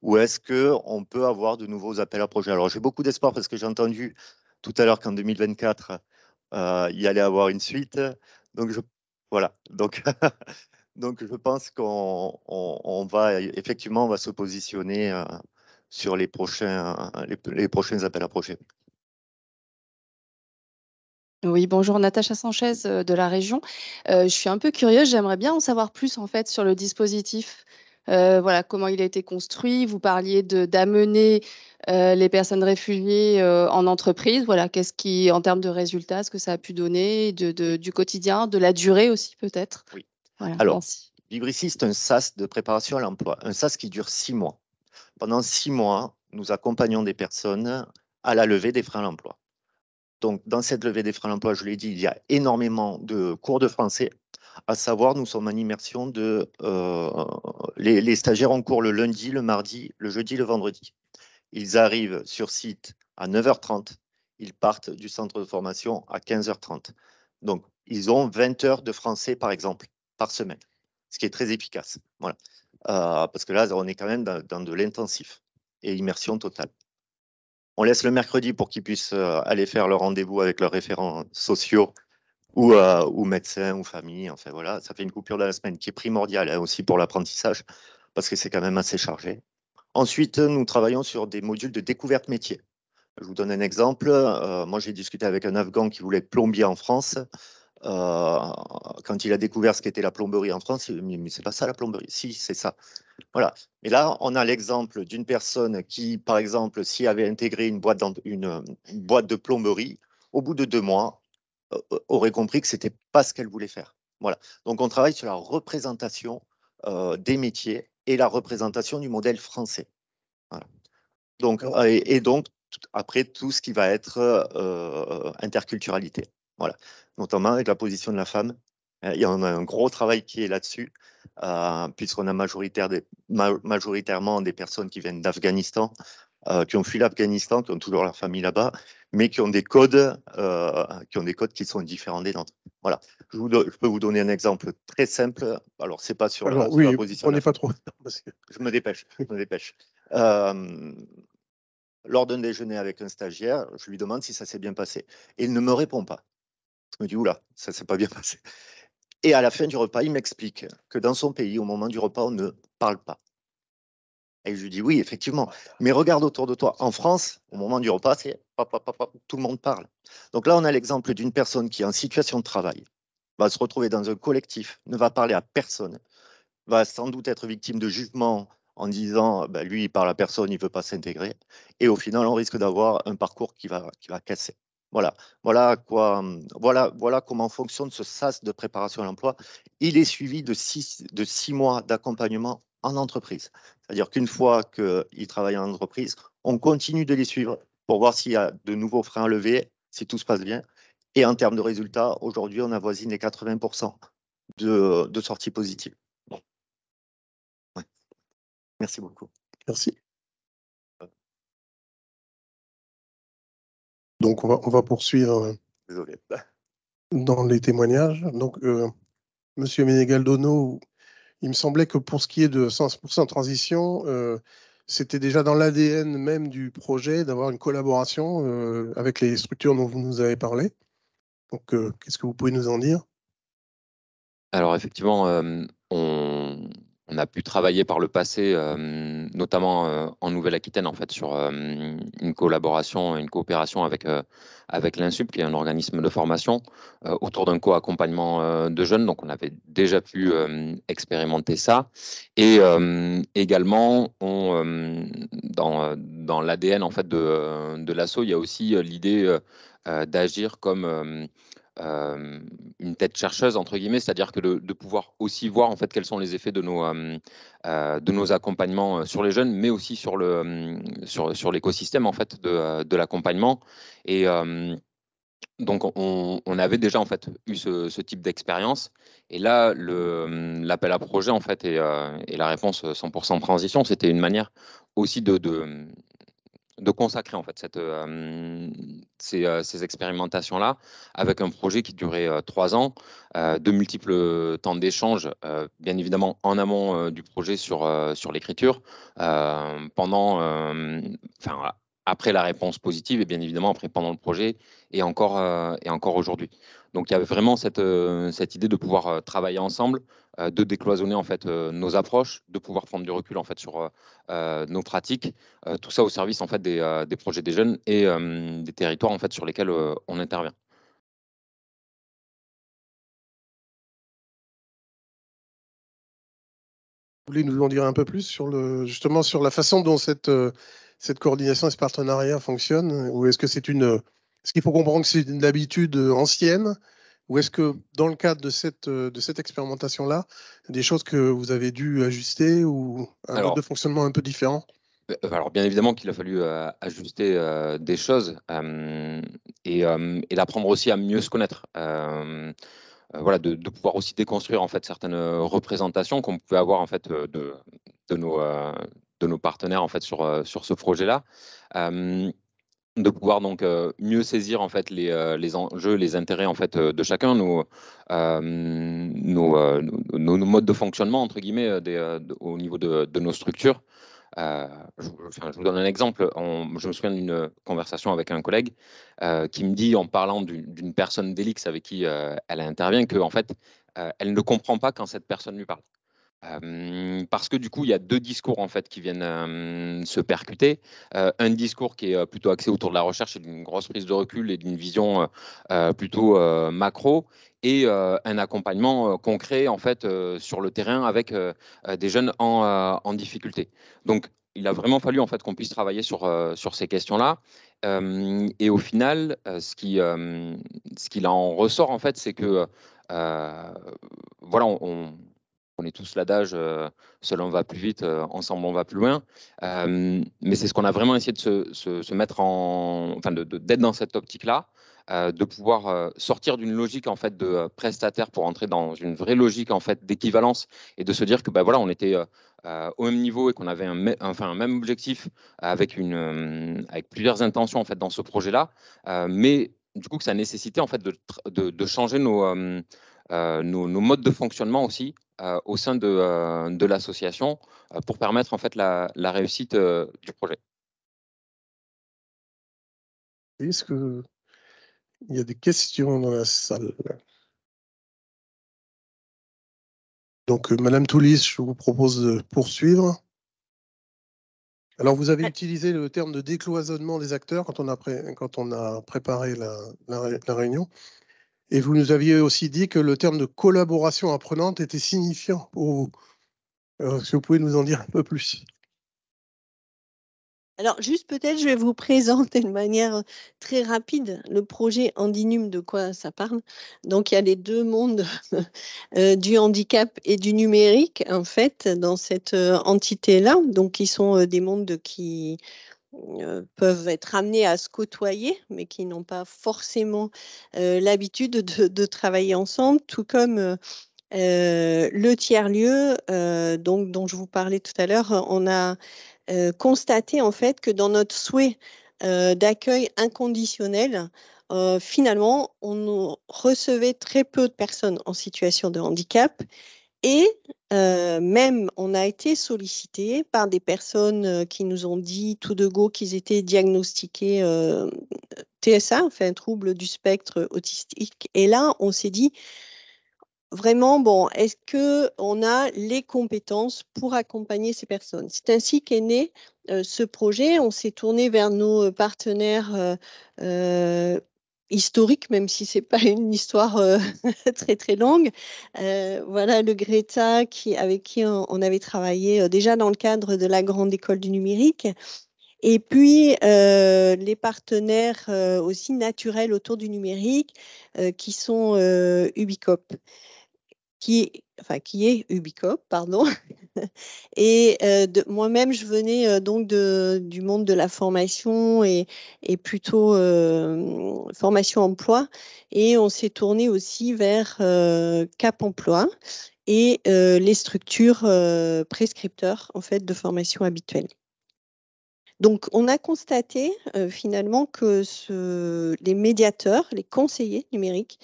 [SPEAKER 7] Ou est-ce qu'on peut avoir de nouveaux appels à projets Alors j'ai beaucoup d'espoir parce que j'ai entendu tout à l'heure qu'en 2024, il euh, allait avoir une suite. Donc je, voilà. Donc *laughs* je pense qu'on va effectivement on va se positionner euh, sur les prochains les, prochains appels à projets.
[SPEAKER 3] Oui, bonjour Natacha Sanchez euh, de la région. je suis un peu curieuse, j'aimerais bien en savoir plus en fait sur le dispositif euh, voilà comment il a été construit. Vous parliez d'amener
[SPEAKER 4] euh, les personnes réfugiées euh, en entreprise. Voilà, qu'est-ce qui, en termes de résultats, ce
[SPEAKER 3] que ça a pu donner du quotidien, de la durée aussi peut-être. Oui. Alors,
[SPEAKER 7] merci. c'est un SAS de préparation à l'emploi, un SAS qui dure six mois. Pendant six mois, nous accompagnons des personnes à la levée des freins à l'emploi. Donc, dans cette levée des freins à l'emploi, je l'ai dit, il y a énormément de cours de français, à savoir, nous sommes en immersion de. Euh, les, stagiaires ont cours le lundi, le mardi, le jeudi, le vendredi. Ils arrivent sur site à 9h30, ils partent du centre de formation à 15h30. Donc, ils ont 20 heures de français, par exemple, par semaine, ce qui est très efficace. Voilà. Euh, parce que là, on est quand même dans de l'intensif et immersion totale. On laisse le mercredi pour qu'ils puissent euh, aller faire leur rendez-vous avec leurs référents sociaux ou, euh, ou médecins ou famille. Enfin voilà, ça fait une coupure de la semaine qui est primordiale hein, aussi pour l'apprentissage parce que c'est quand même assez chargé. Ensuite, nous travaillons sur des modules de découverte métier. Je vous donne un exemple. Euh, moi, j'ai discuté avec un Afghan qui voulait être plombier en France. Euh, quand il a découvert ce qu'était la plomberie en France, mais, mais c'est pas ça la plomberie. Si, c'est ça. Voilà. Et là, on a l'exemple d'une personne qui, par exemple, s'il avait intégré une boîte, dans, une, boîte de plomberie, au bout de deux mois, euh, euh, aurait compris que c'était pas ce qu'elle voulait faire. Voilà. Donc, on travaille sur la représentation des métiers et la représentation du modèle français. Voilà. Donc, oh. et, donc, après, tout ce qui va être interculturalité. Voilà, notamment avec la position de la femme. Euh, il y a un gros travail qui est là-dessus, euh, puisqu'on a majoritairement des personnes qui viennent d'Afghanistan, euh, qui ont fui l'Afghanistan, qui ont toujours leur famille là-bas, mais qui ont des codes, qui ont des codes qui sont différents des nôtres. Voilà. Je, peux vous donner un exemple très simple. Alors, c'est pas sur, la, la, position. pas trop. je me dépêche. Je me dépêche. lors d'un déjeuner avec un stagiaire, je lui demande si ça s'est bien passé. il ne me répond pas. Je me dis, oula, ça ne s'est pas bien passé. Et à la fin du repas, il m'explique que dans son pays, au moment du repas, on ne parle pas. Et je lui dis, oui, effectivement, mais regarde autour de toi. En France, au moment du repas, c'est tout le monde parle. Donc là, on a l'exemple d'une personne qui est en situation de travail, va se retrouver dans un collectif, ne va parler à personne, va sans doute être victime de jugement en disant, ben, lui, il parle à personne, il ne veut pas s'intégrer. Et au final, on risque d'avoir un parcours qui va, qui va casser. Voilà, quoi, mmh, voilà, voilà comment fonctionne ce SAS de préparation à l'emploi. Il est suivi de six, de mois d'accompagnement en entreprise. C'est-à-dire qu'une fois qu'ils travaillent en entreprise, on continue de les suivre pour voir s'il y a de nouveaux freins à lever, si tout se passe bien. Et en termes de résultats, aujourd'hui, on avoisine les 80% de, de sorties positives. Merci beaucoup. Merci.
[SPEAKER 5] Donc on va, on va poursuivre euh, *laughs* dans les témoignages. Donc euh, Monsieur Ménégaldono,
[SPEAKER 1] il me semblait que pour ce qui est de 100% transition, euh, c'était déjà dans l'ADN même du projet d'avoir une collaboration euh, avec les structures dont vous nous avez parlé. Donc qu'est-ce que vous pouvez nous en dire
[SPEAKER 8] Alors effectivement, on on a pu travailler par le passé, euh, notamment euh, en Nouvelle-Aquitaine, en fait, sur euh, une collaboration, une coopération avec, avec l'INSUP, qui est un organisme de formation, autour d'un co-accompagnement de jeunes. Donc, on avait déjà pu expérimenter ça. Et également, dans, l'ADN en fait, de, de l'ASSO, il y a aussi l'idée d'agir comme euh, une tête chercheuse entre guillemets, c'est-à-dire que de, pouvoir aussi voir en fait quels sont les effets de nos euh, euh, de nos accompagnements sur les jeunes, mais aussi sur le sur, sur l'écosystème en fait de, de l'accompagnement et donc, on, on, avait déjà en fait eu ce, type d'expérience. Et là, l'appel à projet en fait et, la réponse 100% transition, c'était une manière aussi de, de, de, consacrer en fait cette, euh, ces, expérimentations-là mmh. avec un projet qui durait euh, trois ans, euh, de multiples temps d'échange, bien évidemment en amont du projet sur, sur l'écriture, pendant, enfin, après la réponse positive et bien évidemment après pendant le projet et encore, et encore aujourd'hui. Donc il y avait vraiment euh, cette, idée de pouvoir euh, travailler ensemble, euh, de décloisonner en fait nos approches, de pouvoir prendre du recul en fait sur nos pratiques, tout ça au service en fait des, projets des jeunes et des territoires en fait sur lesquels on intervient.
[SPEAKER 5] Vous voulez nous en dire un peu plus sur le, justement sur la façon dont cette, cette
[SPEAKER 1] coordination et ce partenariat fonctionne Ou est-ce que c'est une, est-ce qu'il faut comprendre que c'est une habitude euh, ancienne ou est-ce que dans le cadre de cette, euh, de cette expérimentation-là, il y a des choses que vous avez dû ajuster ou un mode de fonctionnement un peu différent
[SPEAKER 8] euh, alors bien évidemment qu'il a fallu ajuster des choses et, l'apprendre aussi à mieux se connaître. voilà, de, de, pouvoir aussi déconstruire en fait certaines représentations qu'on pouvait avoir en fait de, de nos, de nos partenaires en fait sur, sur ce projet-là de pouvoir donc euh, mieux saisir en fait euh, les, enjeux, les intérêts en fait euh, de chacun, nos, nos, modes de fonctionnement entre guillemets au niveau de, nos structures. Je, vous donne un exemple. je me souviens d'une conversation avec un collègue qui me dit en parlant d'une personne d'Elix avec qui elle intervient que en fait elle ne comprend pas quand cette personne lui parle parce que du coup, il y a deux discours en fait qui viennent se percuter. un discours qui est plutôt axé autour de la recherche et d'une grosse prise de recul et d'une vision plutôt macro, et un accompagnement concret en fait sur le terrain avec des jeunes en, difficulté. Donc, il a vraiment fallu en fait qu'on puisse travailler sur sur ces questions-là. et au final, ce qui ce qu'il en ressort en fait, c'est que voilà, on on est tous l'adage, euh, seul on va plus vite, euh, ensemble on va plus loin. Euh, mais c'est ce qu'on a vraiment essayé de se, mettre en, enfin d'être de, dans cette optique-là, de pouvoir sortir d'une logique en fait de prestataire pour entrer dans une vraie logique en fait d'équivalence et de se dire que ben voilà, on était au même niveau et qu'on avait un, enfin, un même objectif avec une, avec plusieurs intentions en fait dans ce projet-là, mais du coup que ça nécessitait en fait de, de changer nos euh, nos, nos, modes de fonctionnement aussi euh, au sein de, euh, de l'association pour permettre en fait la, la réussite du projet.
[SPEAKER 5] Est-ce que il y a des questions dans la salle Donc, Madame Toulis, je vous propose de poursuivre. Alors, vous avez ah. utilisé le terme
[SPEAKER 1] de décloisonnement des acteurs quand on a, quand on a préparé la, la réunion. Et vous nous aviez aussi dit que le terme de collaboration apprenante était signifiant pour vous. Euh, est vous pouvez nous en dire un peu plus
[SPEAKER 3] alors, juste peut-être, je vais vous *laughs* présenter de manière très rapide le projet Andinum, de quoi ça parle. Donc, il y a les deux mondes *laughs* euh, du handicap et du numérique, en fait, dans cette euh, entité-là. Donc, ils sont des mondes qui euh, peuvent être amenés à se côtoyer, mais qui n'ont pas forcément euh, l'habitude de, travailler ensemble, tout comme euh, le tiers-lieu, donc dont je vous parlais tout à l'heure. On a constaté en fait que dans notre souhait d'accueil inconditionnel, finalement, on recevait très peu de personnes en situation de handicap et euh, même, on a été sollicité par des personnes euh, qui nous ont dit tout de go qu'ils étaient diagnostiqués euh, TSA, enfin trouble du spectre autistique. Et là, on s'est dit vraiment, bon, est-ce que on a les compétences pour accompagner ces personnes C'est ainsi qu'est né ce projet. On s'est tourné vers nos partenaires historique, même si c'est pas une histoire euh, *laughs* très très longue. Euh, voilà le Greta qui, avec qui on, avait travaillé euh, déjà dans le cadre de la grande école du numérique. Et puis les partenaires aussi naturels autour du numérique qui sont Ubicop, qui enfin qui est Ubico, pardon. *laughs* et euh, moi-même, je venais euh, donc de, du monde de la formation et, plutôt euh, formation emploi, et on s'est tourné aussi vers Cap Emploi et les structures prescripteurs en fait de formation habituelle. Donc, on a constaté finalement que ce, les médiateurs, les conseillers numériques,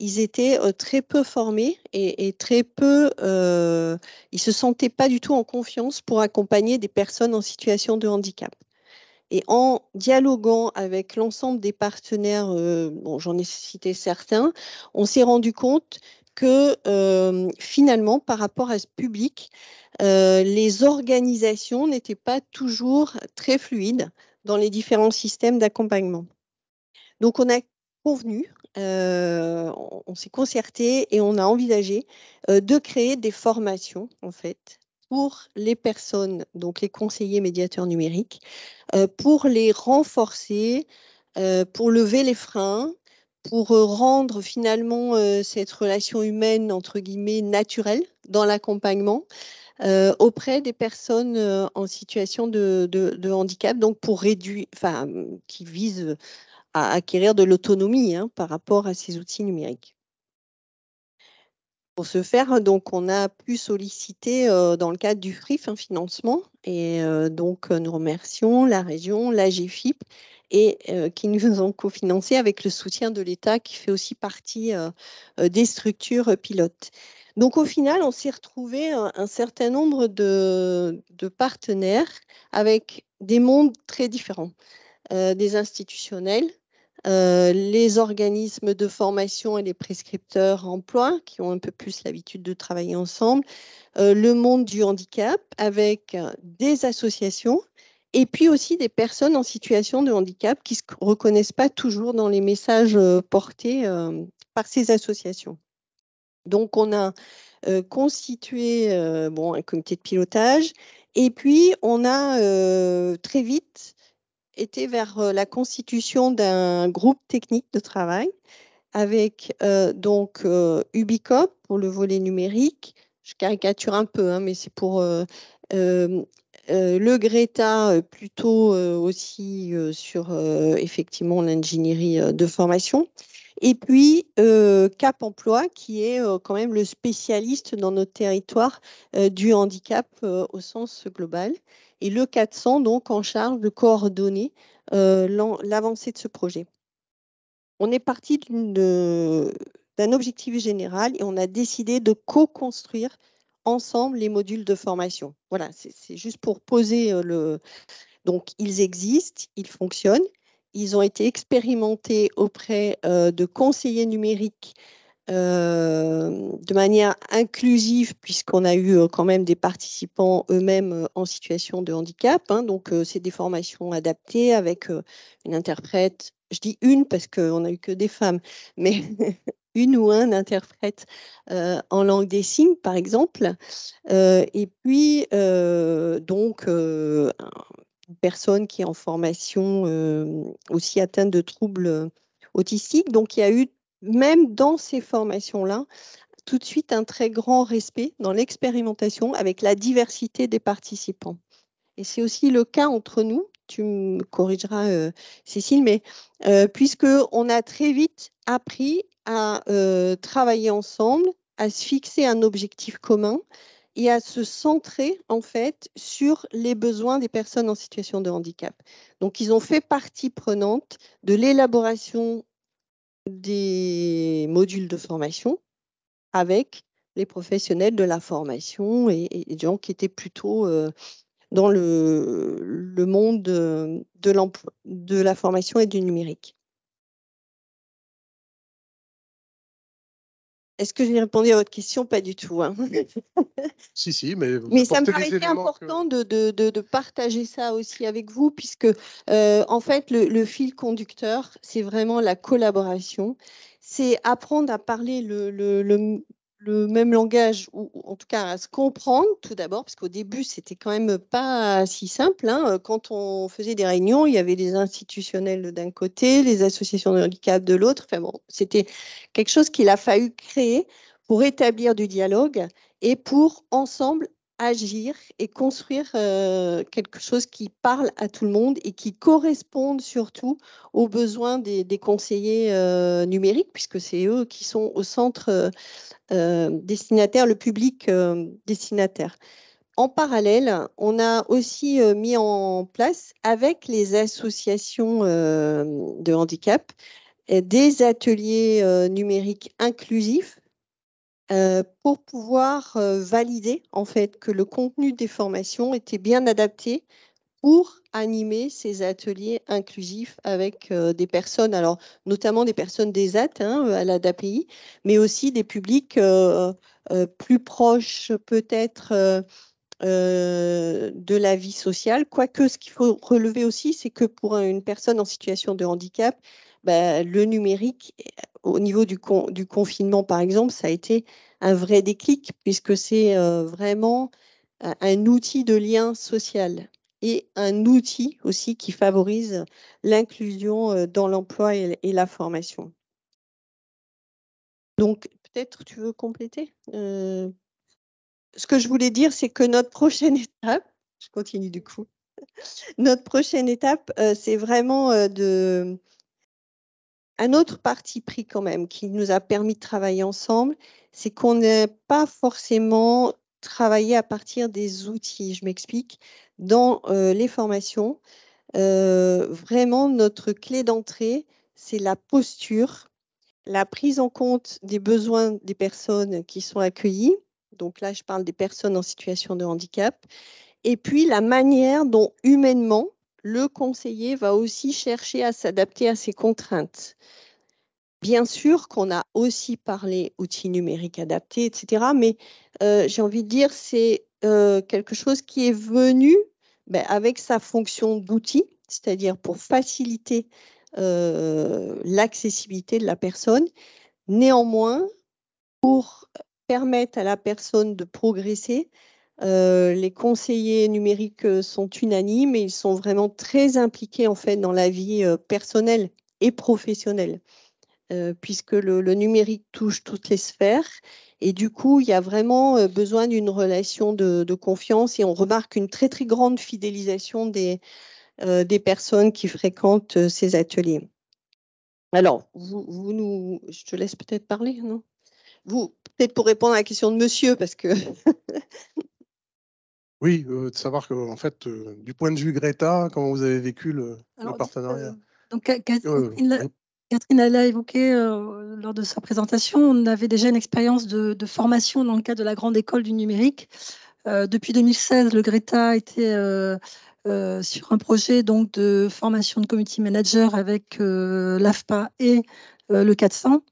[SPEAKER 3] ils étaient euh, très peu formés et, très peu, euh, ils se sentaient pas du tout en confiance pour accompagner des personnes en situation de handicap. Et en dialoguant avec l'ensemble des partenaires, euh, bon, j'en ai cité certains, on s'est rendu compte que euh, finalement, par rapport à ce public, les organisations n'étaient pas toujours très fluides dans les différents systèmes d'accompagnement. Donc, on a convenu euh, on, s'est concerté et on a envisagé euh, de créer des formations, en fait, pour les personnes, donc les conseillers médiateurs numériques, euh, pour les renforcer, pour lever les freins, pour rendre finalement cette relation humaine, entre guillemets, naturelle dans l'accompagnement. auprès des personnes en situation de, handicap, donc pour réduire, enfin, qui visent acquérir de l'autonomie hein, par rapport à ces outils numériques. Pour ce faire, donc, on a pu solliciter euh, dans le cadre du FRIF un financement et euh, donc euh, nous remercions la région, la GFIP et qui nous *laughs* ont cofinancé avec le soutien de l'État qui fait aussi partie des structures pilotes. Donc au final, on s'est retrouvé un, certain nombre de, partenaires avec des mondes très différents, des institutionnels, euh, les organismes de formation et les prescripteurs emploi qui ont un peu plus l'habitude de travailler ensemble, euh, le monde du handicap avec des associations et puis aussi des personnes en situation de handicap qui ne se reconnaissent pas toujours dans les messages euh, portés par ces associations. Donc on a constitué bon, un comité de pilotage et puis on a très vite était vers euh, la constitution d'un groupe technique de travail avec euh, donc euh, Ubicop pour le volet numérique. Je caricature un peu, hein, mais c'est pour le Greta plutôt aussi sur effectivement l'ingénierie de formation. Et puis euh, Cap Emploi, qui est euh, quand même le spécialiste dans notre territoire euh, du handicap au sens global. Et le 400, donc, en charge de coordonner l'avancée de ce projet. On est parti d'un objectif général et on a décidé de co-construire ensemble les modules de formation. Voilà, c'est juste pour poser le... Donc, ils existent, ils fonctionnent. Ils ont été expérimentés auprès euh, de conseillers numériques euh, de manière inclusive, puisqu'on a eu euh, quand même des participants eux-mêmes en situation de handicap. Hein. donc, c'est des formations adaptées avec une interprète. Je dis une parce qu'on n'a eu que des femmes, mais *laughs* une ou un interprète en langue des signes, par exemple. et puis, donc, personne qui est en formation euh, aussi atteinte de troubles euh, autistiques. Donc il y a eu, même dans ces formations-là, tout de suite un très grand respect dans l'expérimentation avec la diversité des participants. Et c'est aussi le cas entre nous, tu me corrigeras euh, Cécile, mais puisqu'on a très vite appris à travailler ensemble, à se fixer un objectif commun, et à se centrer en fait sur les besoins des personnes en situation de handicap. Donc ils ont fait partie prenante de l'élaboration des modules de formation avec les professionnels de la formation et, des gens qui étaient plutôt euh, dans le, monde euh, de, de la formation et du numérique. Est-ce que j'ai répondu à votre question Pas du tout. Hein. *laughs* si, si, mais. Mais ça me paraissait important de, partager ça aussi avec vous, puisque euh, en fait, le, fil conducteur, c'est vraiment la collaboration. C'est apprendre à parler le le même langage, ou, en tout cas à se comprendre tout d'abord, parce qu'au début, c'était quand même pas si simple. Hein. Euh, quand on faisait des réunions, il y avait les institutionnels d'un côté, les associations de handicap de l'autre. Enfin c'était quelque chose qu'il a fallu créer pour établir du dialogue et pour ensemble agir et construire euh, quelque chose qui parle à tout le monde et qui corresponde surtout aux besoins des, conseillers euh, numériques, puisque c'est eux qui sont au centre euh, destinataire, le public destinataire. En parallèle, on a aussi mis en place avec les associations de handicap des ateliers numériques inclusifs euh, pour pouvoir euh, valider en fait que le contenu des formations était bien adapté pour animer ces ateliers inclusifs avec euh, des personnes, alors notamment des personnes des AT hein, à l'ADAPI, mais aussi des publics plus proches peut-être de la vie sociale. Quoique ce qu'il faut relever aussi, c'est que pour une personne en situation de handicap, bah, le numérique, au niveau du, du, confinement, par exemple, ça a été un vrai déclic, puisque c'est euh, vraiment un outil de lien social et un outil aussi qui favorise l'inclusion euh, dans l'emploi et, la formation. Donc, peut-être tu veux compléter euh, Ce que je voulais dire, c'est que notre prochaine *laughs* étape, je continue du coup, notre prochaine étape, c'est vraiment de, un autre parti pris quand même qui nous a permis de travailler ensemble, c'est qu'on n'est pas forcément travaillé à partir des outils. Je m'explique. Dans euh, les formations, euh, vraiment notre clé d'entrée, c'est la posture, la prise en compte des besoins des personnes qui sont accueillies. Donc là, je parle des personnes en situation de handicap. Et puis la manière dont humainement, le conseiller va aussi chercher à s'adapter à ses contraintes. Bien sûr qu'on a aussi parlé outils numériques adaptés, etc. Mais euh, j'ai envie de dire, c'est euh, quelque chose qui est venu ben, avec sa fonction d'outil, c'est-à-dire pour faciliter euh, l'accessibilité de la personne. Néanmoins, pour permettre à la personne de progresser, euh, les conseillers numériques euh, sont unanimes et ils sont vraiment très impliqués en fait dans la vie euh, personnelle et professionnelle, puisque le, numérique touche toutes les sphères. Et du coup, il y a vraiment besoin d'une relation de, confiance et on remarque une très très grande fidélisation des, des personnes qui fréquentent ces ateliers. Alors, vous, vous nous, je te laisse peut-être parler, non Vous, peut-être pour répondre à la question de monsieur, parce que *laughs*
[SPEAKER 1] Oui, de savoir que, en fait, du point de vue Greta, comment vous avez vécu le, partenariat
[SPEAKER 9] Donc, Catherine l'a, évoqué lors de sa présentation. On avait déjà une expérience de, formation dans le cadre de la Grande École du numérique. depuis 2016, le Greta était euh, sur un projet donc de formation de community manager avec l'AFPA et le 400.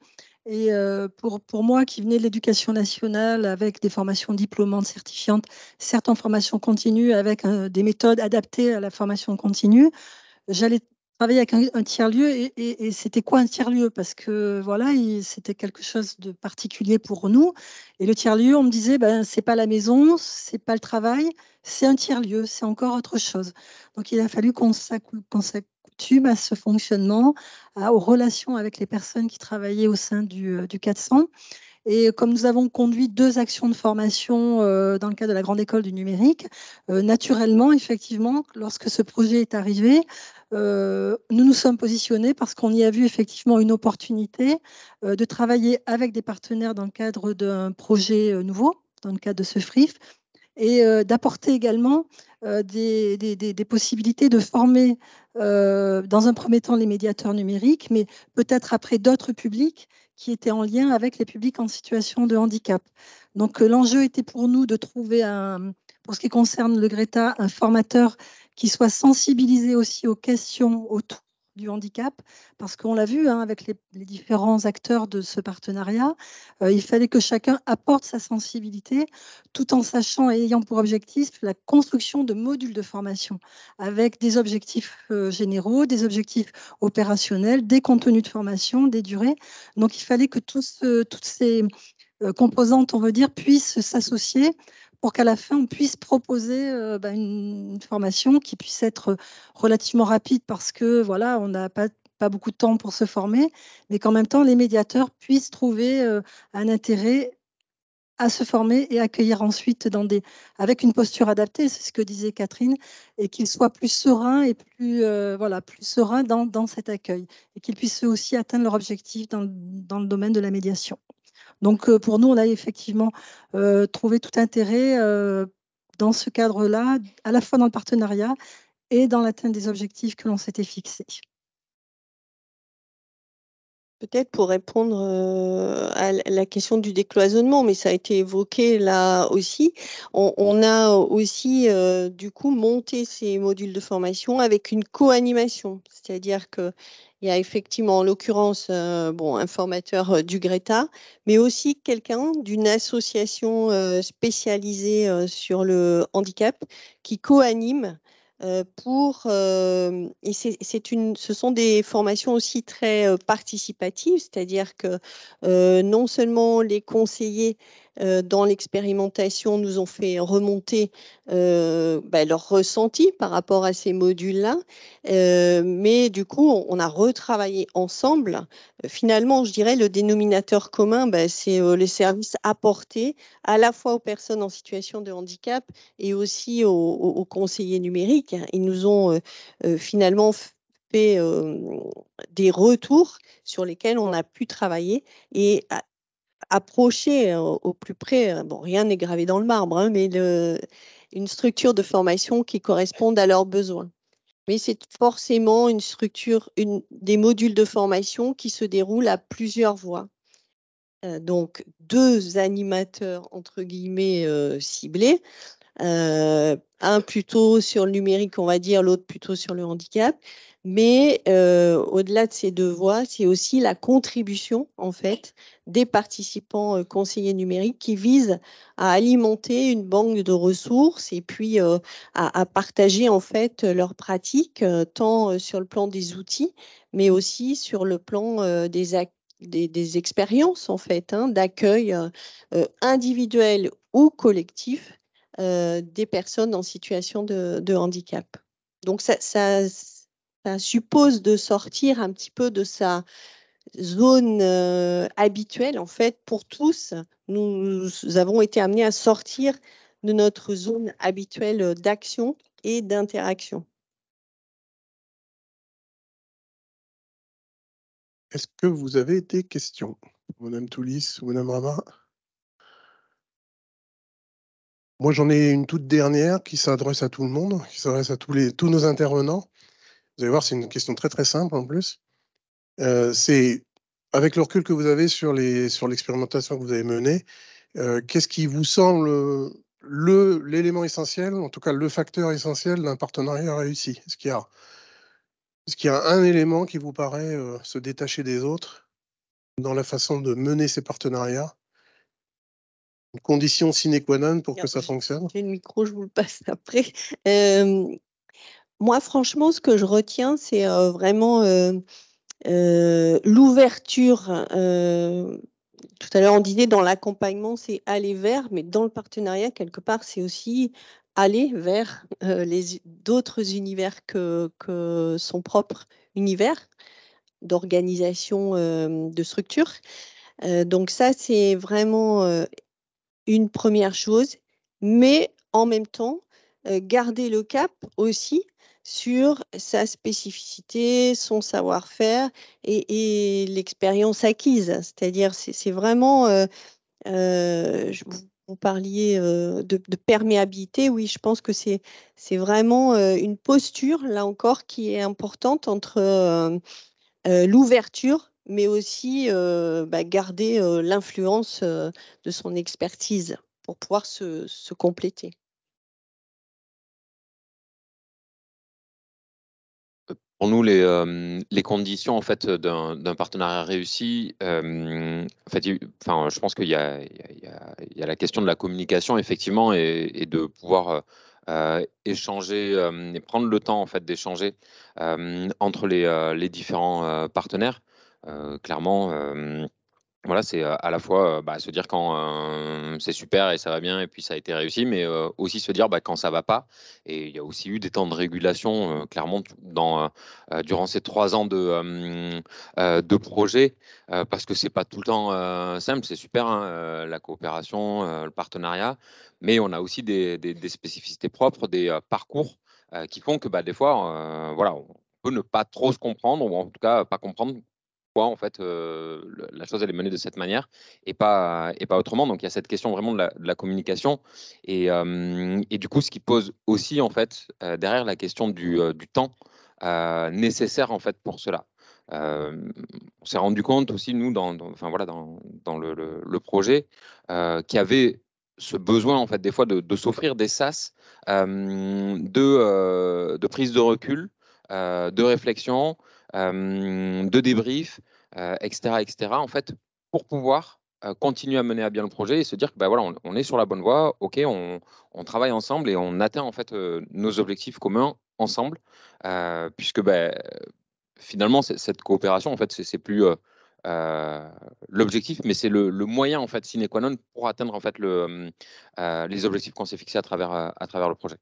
[SPEAKER 9] Et euh, pour, pour moi, qui venais de l'éducation nationale avec des formations diplômantes, certifiantes, certaines formations continues, avec euh, des méthodes adaptées à la formation continue, j'allais travailler avec un, tiers-lieu. Et, c'était quoi un tiers-lieu Parce que voilà, c'était quelque chose de particulier pour nous. Et le tiers-lieu, on me disait, ben, c'est pas la maison, c'est pas le travail, c'est un tiers-lieu, c'est encore autre chose. Donc il a fallu qu'on s'accouple à ce fonctionnement, aux relations avec les personnes qui travaillaient au sein du, euh, du 400. Et comme nous avons conduit deux actions de formation euh, dans le cadre de la Grande École du numérique, euh, naturellement, effectivement, lorsque ce projet est arrivé, nous nous sommes positionnés parce qu'on y a vu effectivement une opportunité de travailler avec des partenaires dans le cadre d'un projet nouveau, dans le cadre de ce FRIF, et euh, d'apporter également euh, des, des, des, possibilités de former euh, dans un premier temps les médiateurs numériques, mais peut-être après d'autres publics qui étaient en lien avec les publics en situation de handicap. Donc l'enjeu était pour nous de trouver, un, pour ce qui concerne le Greta, un formateur qui soit sensibilisé aussi aux questions autour du handicap, parce qu'on l'a vu hein, avec les, différents acteurs de ce partenariat, euh, il fallait que chacun apporte sa sensibilité tout en sachant et ayant pour objectif la construction de modules de formation avec des objectifs euh, généraux, des objectifs opérationnels, des contenus de formation, des durées. Donc il fallait que tous, euh, toutes ces composantes, on veut dire, puissent s'associer pour qu'à la fin, on puisse proposer euh, bah, une, formation qui puisse être relativement rapide parce que voilà, on n'a pas beaucoup de temps pour se former, mais qu'en même temps, les médiateurs puissent trouver euh, un intérêt à se former et accueillir ensuite avec une posture adaptée, c'est ce que disait Catherine, et qu'ils soient plus sereins et plus, euh, voilà, plus sereins dans, cet accueil, et qu'ils puissent aussi atteindre leur objectif dans le domaine de la médiation. Donc euh, pour nous, on a effectivement euh, trouvé tout intérêt euh, dans ce cadre-là, à la fois dans le partenariat et dans l'atteinte des objectifs que l'on s'était fixés.
[SPEAKER 3] Peut-être pour répondre à la question du décloisonnement, mais ça a été évoqué là aussi. On, a aussi du coup monté ces modules de formation avec une co-animation, c'est-à-dire que il y a effectivement, en l'occurrence, euh, bon, un formateur euh, du Greta, mais aussi quelqu'un d'une association euh, spécialisée sur le handicap qui co-anime pour et c'est une ce sont des formations aussi très participatives, c'est-à-dire que non seulement les conseillers euh, dans l'expérimentation nous ont fait remonter euh, bah, leur leurs par rapport à ces modules-là. Euh, mais du coup, on a retravaillé ensemble. Finalement, je dirais, le dénominateur commun, bah, c'est les services apportés à la fois aux personnes en situation de handicap et aussi aux, conseillers numériques. Ils nous ont finalement fait des retours sur lesquels on a pu travailler et approcher hein, au, plus près, hein. bon, rien n'est gravé dans le marbre, hein, mais une structure de formation qui corresponde à leurs besoins. Mais c'est forcément une structure, une, des modules de formation qui se déroulent à plusieurs voies. Euh, donc, deux animateurs, entre guillemets, euh, ciblés euh, un plutôt sur le numérique, on va dire, l'autre plutôt sur le handicap. Mais euh, au-delà de ces deux voies, c'est aussi la contribution en fait des participants euh, conseillers numériques qui visent à alimenter une banque de ressources et puis à, partager en fait leurs pratiques tant sur le plan des outils, mais aussi sur le plan des des, expériences en fait hein, d'accueil individuel ou collectif euh, des personnes en situation de, handicap. Donc ça, suppose de sortir un petit peu de sa zone euh, habituelle. En fait, pour tous, nous, avons été amenés à sortir de notre zone habituelle d'action et d'interaction.
[SPEAKER 5] Est-ce que vous avez des questions, Madame Toulis ou Madame Rama moi, j'en ai une
[SPEAKER 1] toute dernière qui s'adresse à tout le monde, qui s'adresse à tous, nos intervenants. Vous allez voir, c'est une question très très simple en plus. Euh, c'est avec le recul que vous avez sur l'expérimentation que vous avez menée, euh, qu'est-ce qui vous semble le l'élément essentiel, en tout cas le facteur essentiel d'un partenariat réussi Est-ce qu'il y a ce a un élément qui vous paraît euh, se détacher des autres dans la façon de mener ces partenariats une condition sine qua non pour que ça fonctionne. J'ai le
[SPEAKER 3] micro, je vous le passe *laughs* après. moi, franchement, ce que je retiens, c'est vraiment l'ouverture. tout à l'heure, on disait dans l'accompagnement, c'est aller vers, mais dans le partenariat, quelque part, c'est aussi aller vers les d'autres univers que, que, son propre univers d'organisation, de structure. donc ça, c'est vraiment une première chose, mais en même temps, euh, garder le cap aussi sur sa spécificité, son savoir-faire et, l'expérience acquise. C'est-à-dire, c'est vraiment, euh, euh, vous parliez de, de, perméabilité, oui, je pense que c'est vraiment une posture, là encore, qui est importante entre l'ouverture mais aussi bah, garder l'influence de son expertise pour pouvoir se, compléter.
[SPEAKER 5] Pour nous,
[SPEAKER 8] les, les conditions en fait d'un partenariat réussi, en fait, enfin, je pense qu'il y, y, y, a la question de la communication effectivement et, de pouvoir échanger et prendre le temps en fait d'échanger entre les, les différents partenaires. Euh, clairement, euh, voilà, c'est euh, à la fois bah, se dire quand c'est super et ça va bien et puis ça a été réussi, mais aussi se dire bah, quand ça va pas. Et il y a aussi eu des temps de régulation, clairement, dans, durant ces trois ans de, de projet, parce que c'est pas tout le temps simple. C'est super hein, la coopération, le partenariat, mais on a aussi des, des spécificités propres, des parcours qui font que bah, des fois, voilà, on peut ne pas trop se comprendre ou en tout cas pas comprendre en fait euh, la chose elle est menée de cette manière et pas et pas autrement. Donc il y a cette question vraiment de la, communication euh, et, du coup ce qui pose aussi en fait euh, derrière la question du, temps nécessaire en fait pour cela. on s'est rendu compte aussi nous dans, enfin voilà dans, le, projet qu'il y avait ce besoin en fait des fois de, de s'offrir des sas de, de prise de recul, de réflexion, de débrief, etc., etc., en fait, pour pouvoir continuer à mener à bien le projet et se dire que ben voilà, on, est sur la bonne voie, ok, on, travaille ensemble et on atteint en fait nos objectifs communs ensemble, puisque ben, finalement cette coopération en fait c'est plus l'objectif, mais c'est le, moyen en fait sine qua non pour atteindre en fait le, les objectifs qu'on s'est fixés à travers, à travers le projet.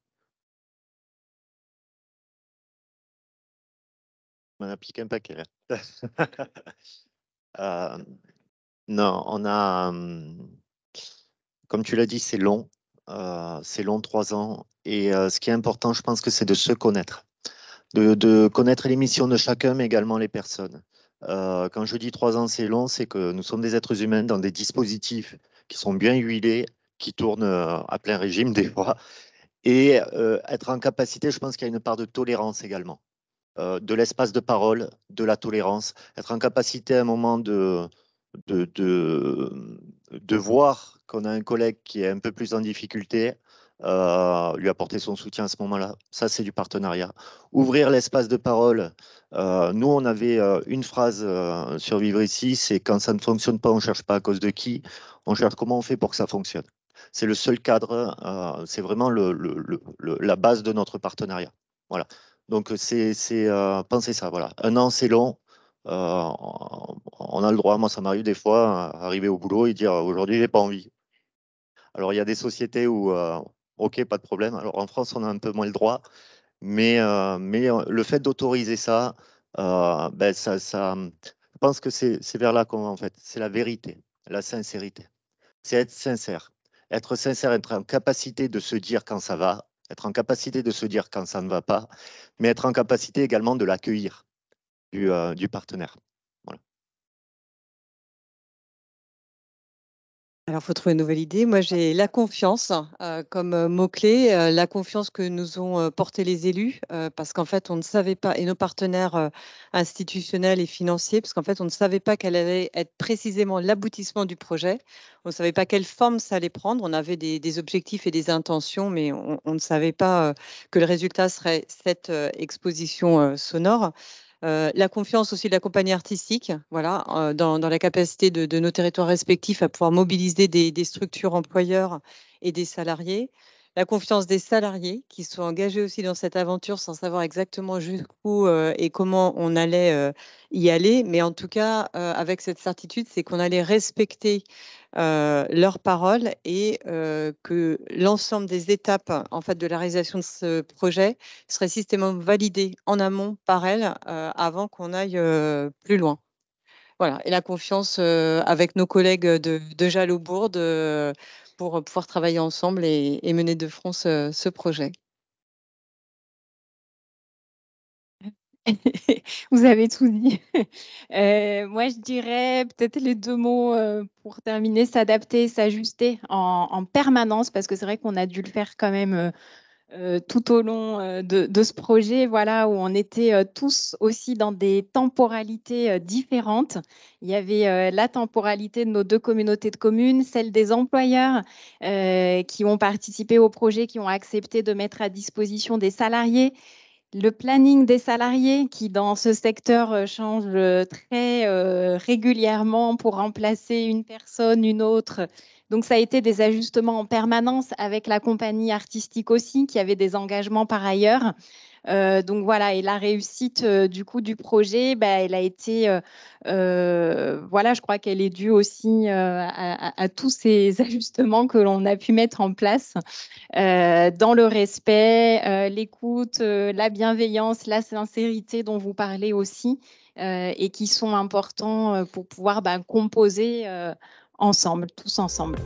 [SPEAKER 7] man applique un paquet. *laughs* Euh, non, on a, comme tu l'as dit, c'est long. Euh, c'est long, trois ans. Et euh, ce qui est important, je pense que c'est de se connaître. De, de, connaître les missions de chacun, mais également les personnes. quand je dis trois ans, c'est long, c'est que nous sommes des êtres humains dans des dispositifs qui sont bien huilés, qui tournent à plein régime *laughs* des fois. Et être en capacité, je pense qu'il y a une part de tolérance également. Euh, de l'espace de parole, de la tolérance, être en capacité à un moment de, de, de, voir qu'on a un collègue qui est un peu plus en difficulté, euh, lui apporter son soutien à ce moment-là. Ça, c'est du partenariat. Ouvrir l'espace de parole. Euh, nous, on avait une phrase sur Vivre ici, c'est quand ça ne fonctionne pas, on ne cherche pas à cause de qui, on cherche comment on fait pour que ça fonctionne. C'est le seul cadre, c'est vraiment la base de notre partenariat. Voilà. Donc, euh, c'est euh, penser ça. Voilà. Un an, c'est long. Euh, on a le droit, moi ça m'arrive des fois, arriver au boulot et dire aujourd'hui j'ai pas envie. Alors il y a des sociétés où, ok, pas de problème. Alors en France on a un peu moins le droit, mais, mais le fait d'autoriser ça, ben, ça, ça, je pense que c'est vers là qu'on va en fait. C'est la vérité, la sincérité. C'est être sincère. Être sincère, être en capacité de se dire quand ça va, être en capacité de se dire quand ça ne va pas, mais être en capacité également de l'accueillir du, euh, du partenaire.
[SPEAKER 2] Alors, faut trouver une nouvelle idée. Moi, j'ai la confiance euh, comme euh, mot-clé, euh, la confiance que nous ont porté les élus, parce qu'en fait, on ne savait pas, et nos partenaires institutionnels et financiers, parce qu'en fait, on ne savait pas quel allait être précisément l'aboutissement du projet. On ne savait pas quelle forme ça allait prendre. On avait des, objectifs et des intentions, mais on ne savait pas que le résultat serait cette exposition sonore. Euh, la confiance aussi de la compagnie artistique, voilà, euh, dans, la capacité de, nos territoires respectifs à pouvoir mobiliser des structures employeurs et des salariés la confiance des salariés qui sont engagés aussi dans cette aventure sans savoir exactement mmh. jusqu'où et comment on allait y aller. Mais en tout cas, avec cette certitude, c'est qu'on allait respecter leurs paroles et que l'ensemble des étapes en fait, de la réalisation de ce projet serait systématiquement validé en amont par elles avant qu'on aille plus loin voilà, et la confiance avec nos collègues de, de pour euh, pouvoir travailler ensemble et, mener de front ce,
[SPEAKER 6] projet. *laughs* Vous avez tout dit. Euh, moi, je dirais peut-être les deux mots euh, pour terminer, s'adapter, s'ajuster en, en, permanence, parce que c'est vrai qu'on a dû le faire quand même euh, tout au long euh, de, ce projet, voilà, où on était euh, tous aussi dans des temporalités différentes. Il y avait la temporalité de nos deux communautés de communes, celle des employeurs qui ont participé au projet, qui ont accepté de mettre à disposition des salariés, le planning des salariés qui, dans ce secteur, euh, change euh, très euh, régulièrement pour remplacer une personne, une autre. Donc, ça a été des ajustements en permanence avec la compagnie artistique aussi, qui avait des engagements par ailleurs. Euh, donc voilà, et la réussite euh, du coup du projet, bah, elle a été, euh, voilà, je crois qu'elle est due aussi à, tous ces *laughs* ajustements que l'on a pu mettre en place dans le respect, l'écoute, la bienveillance, la sincérité dont vous parlez aussi, et qui sont importants pour pouvoir bah, composer ensemble, tous ensemble.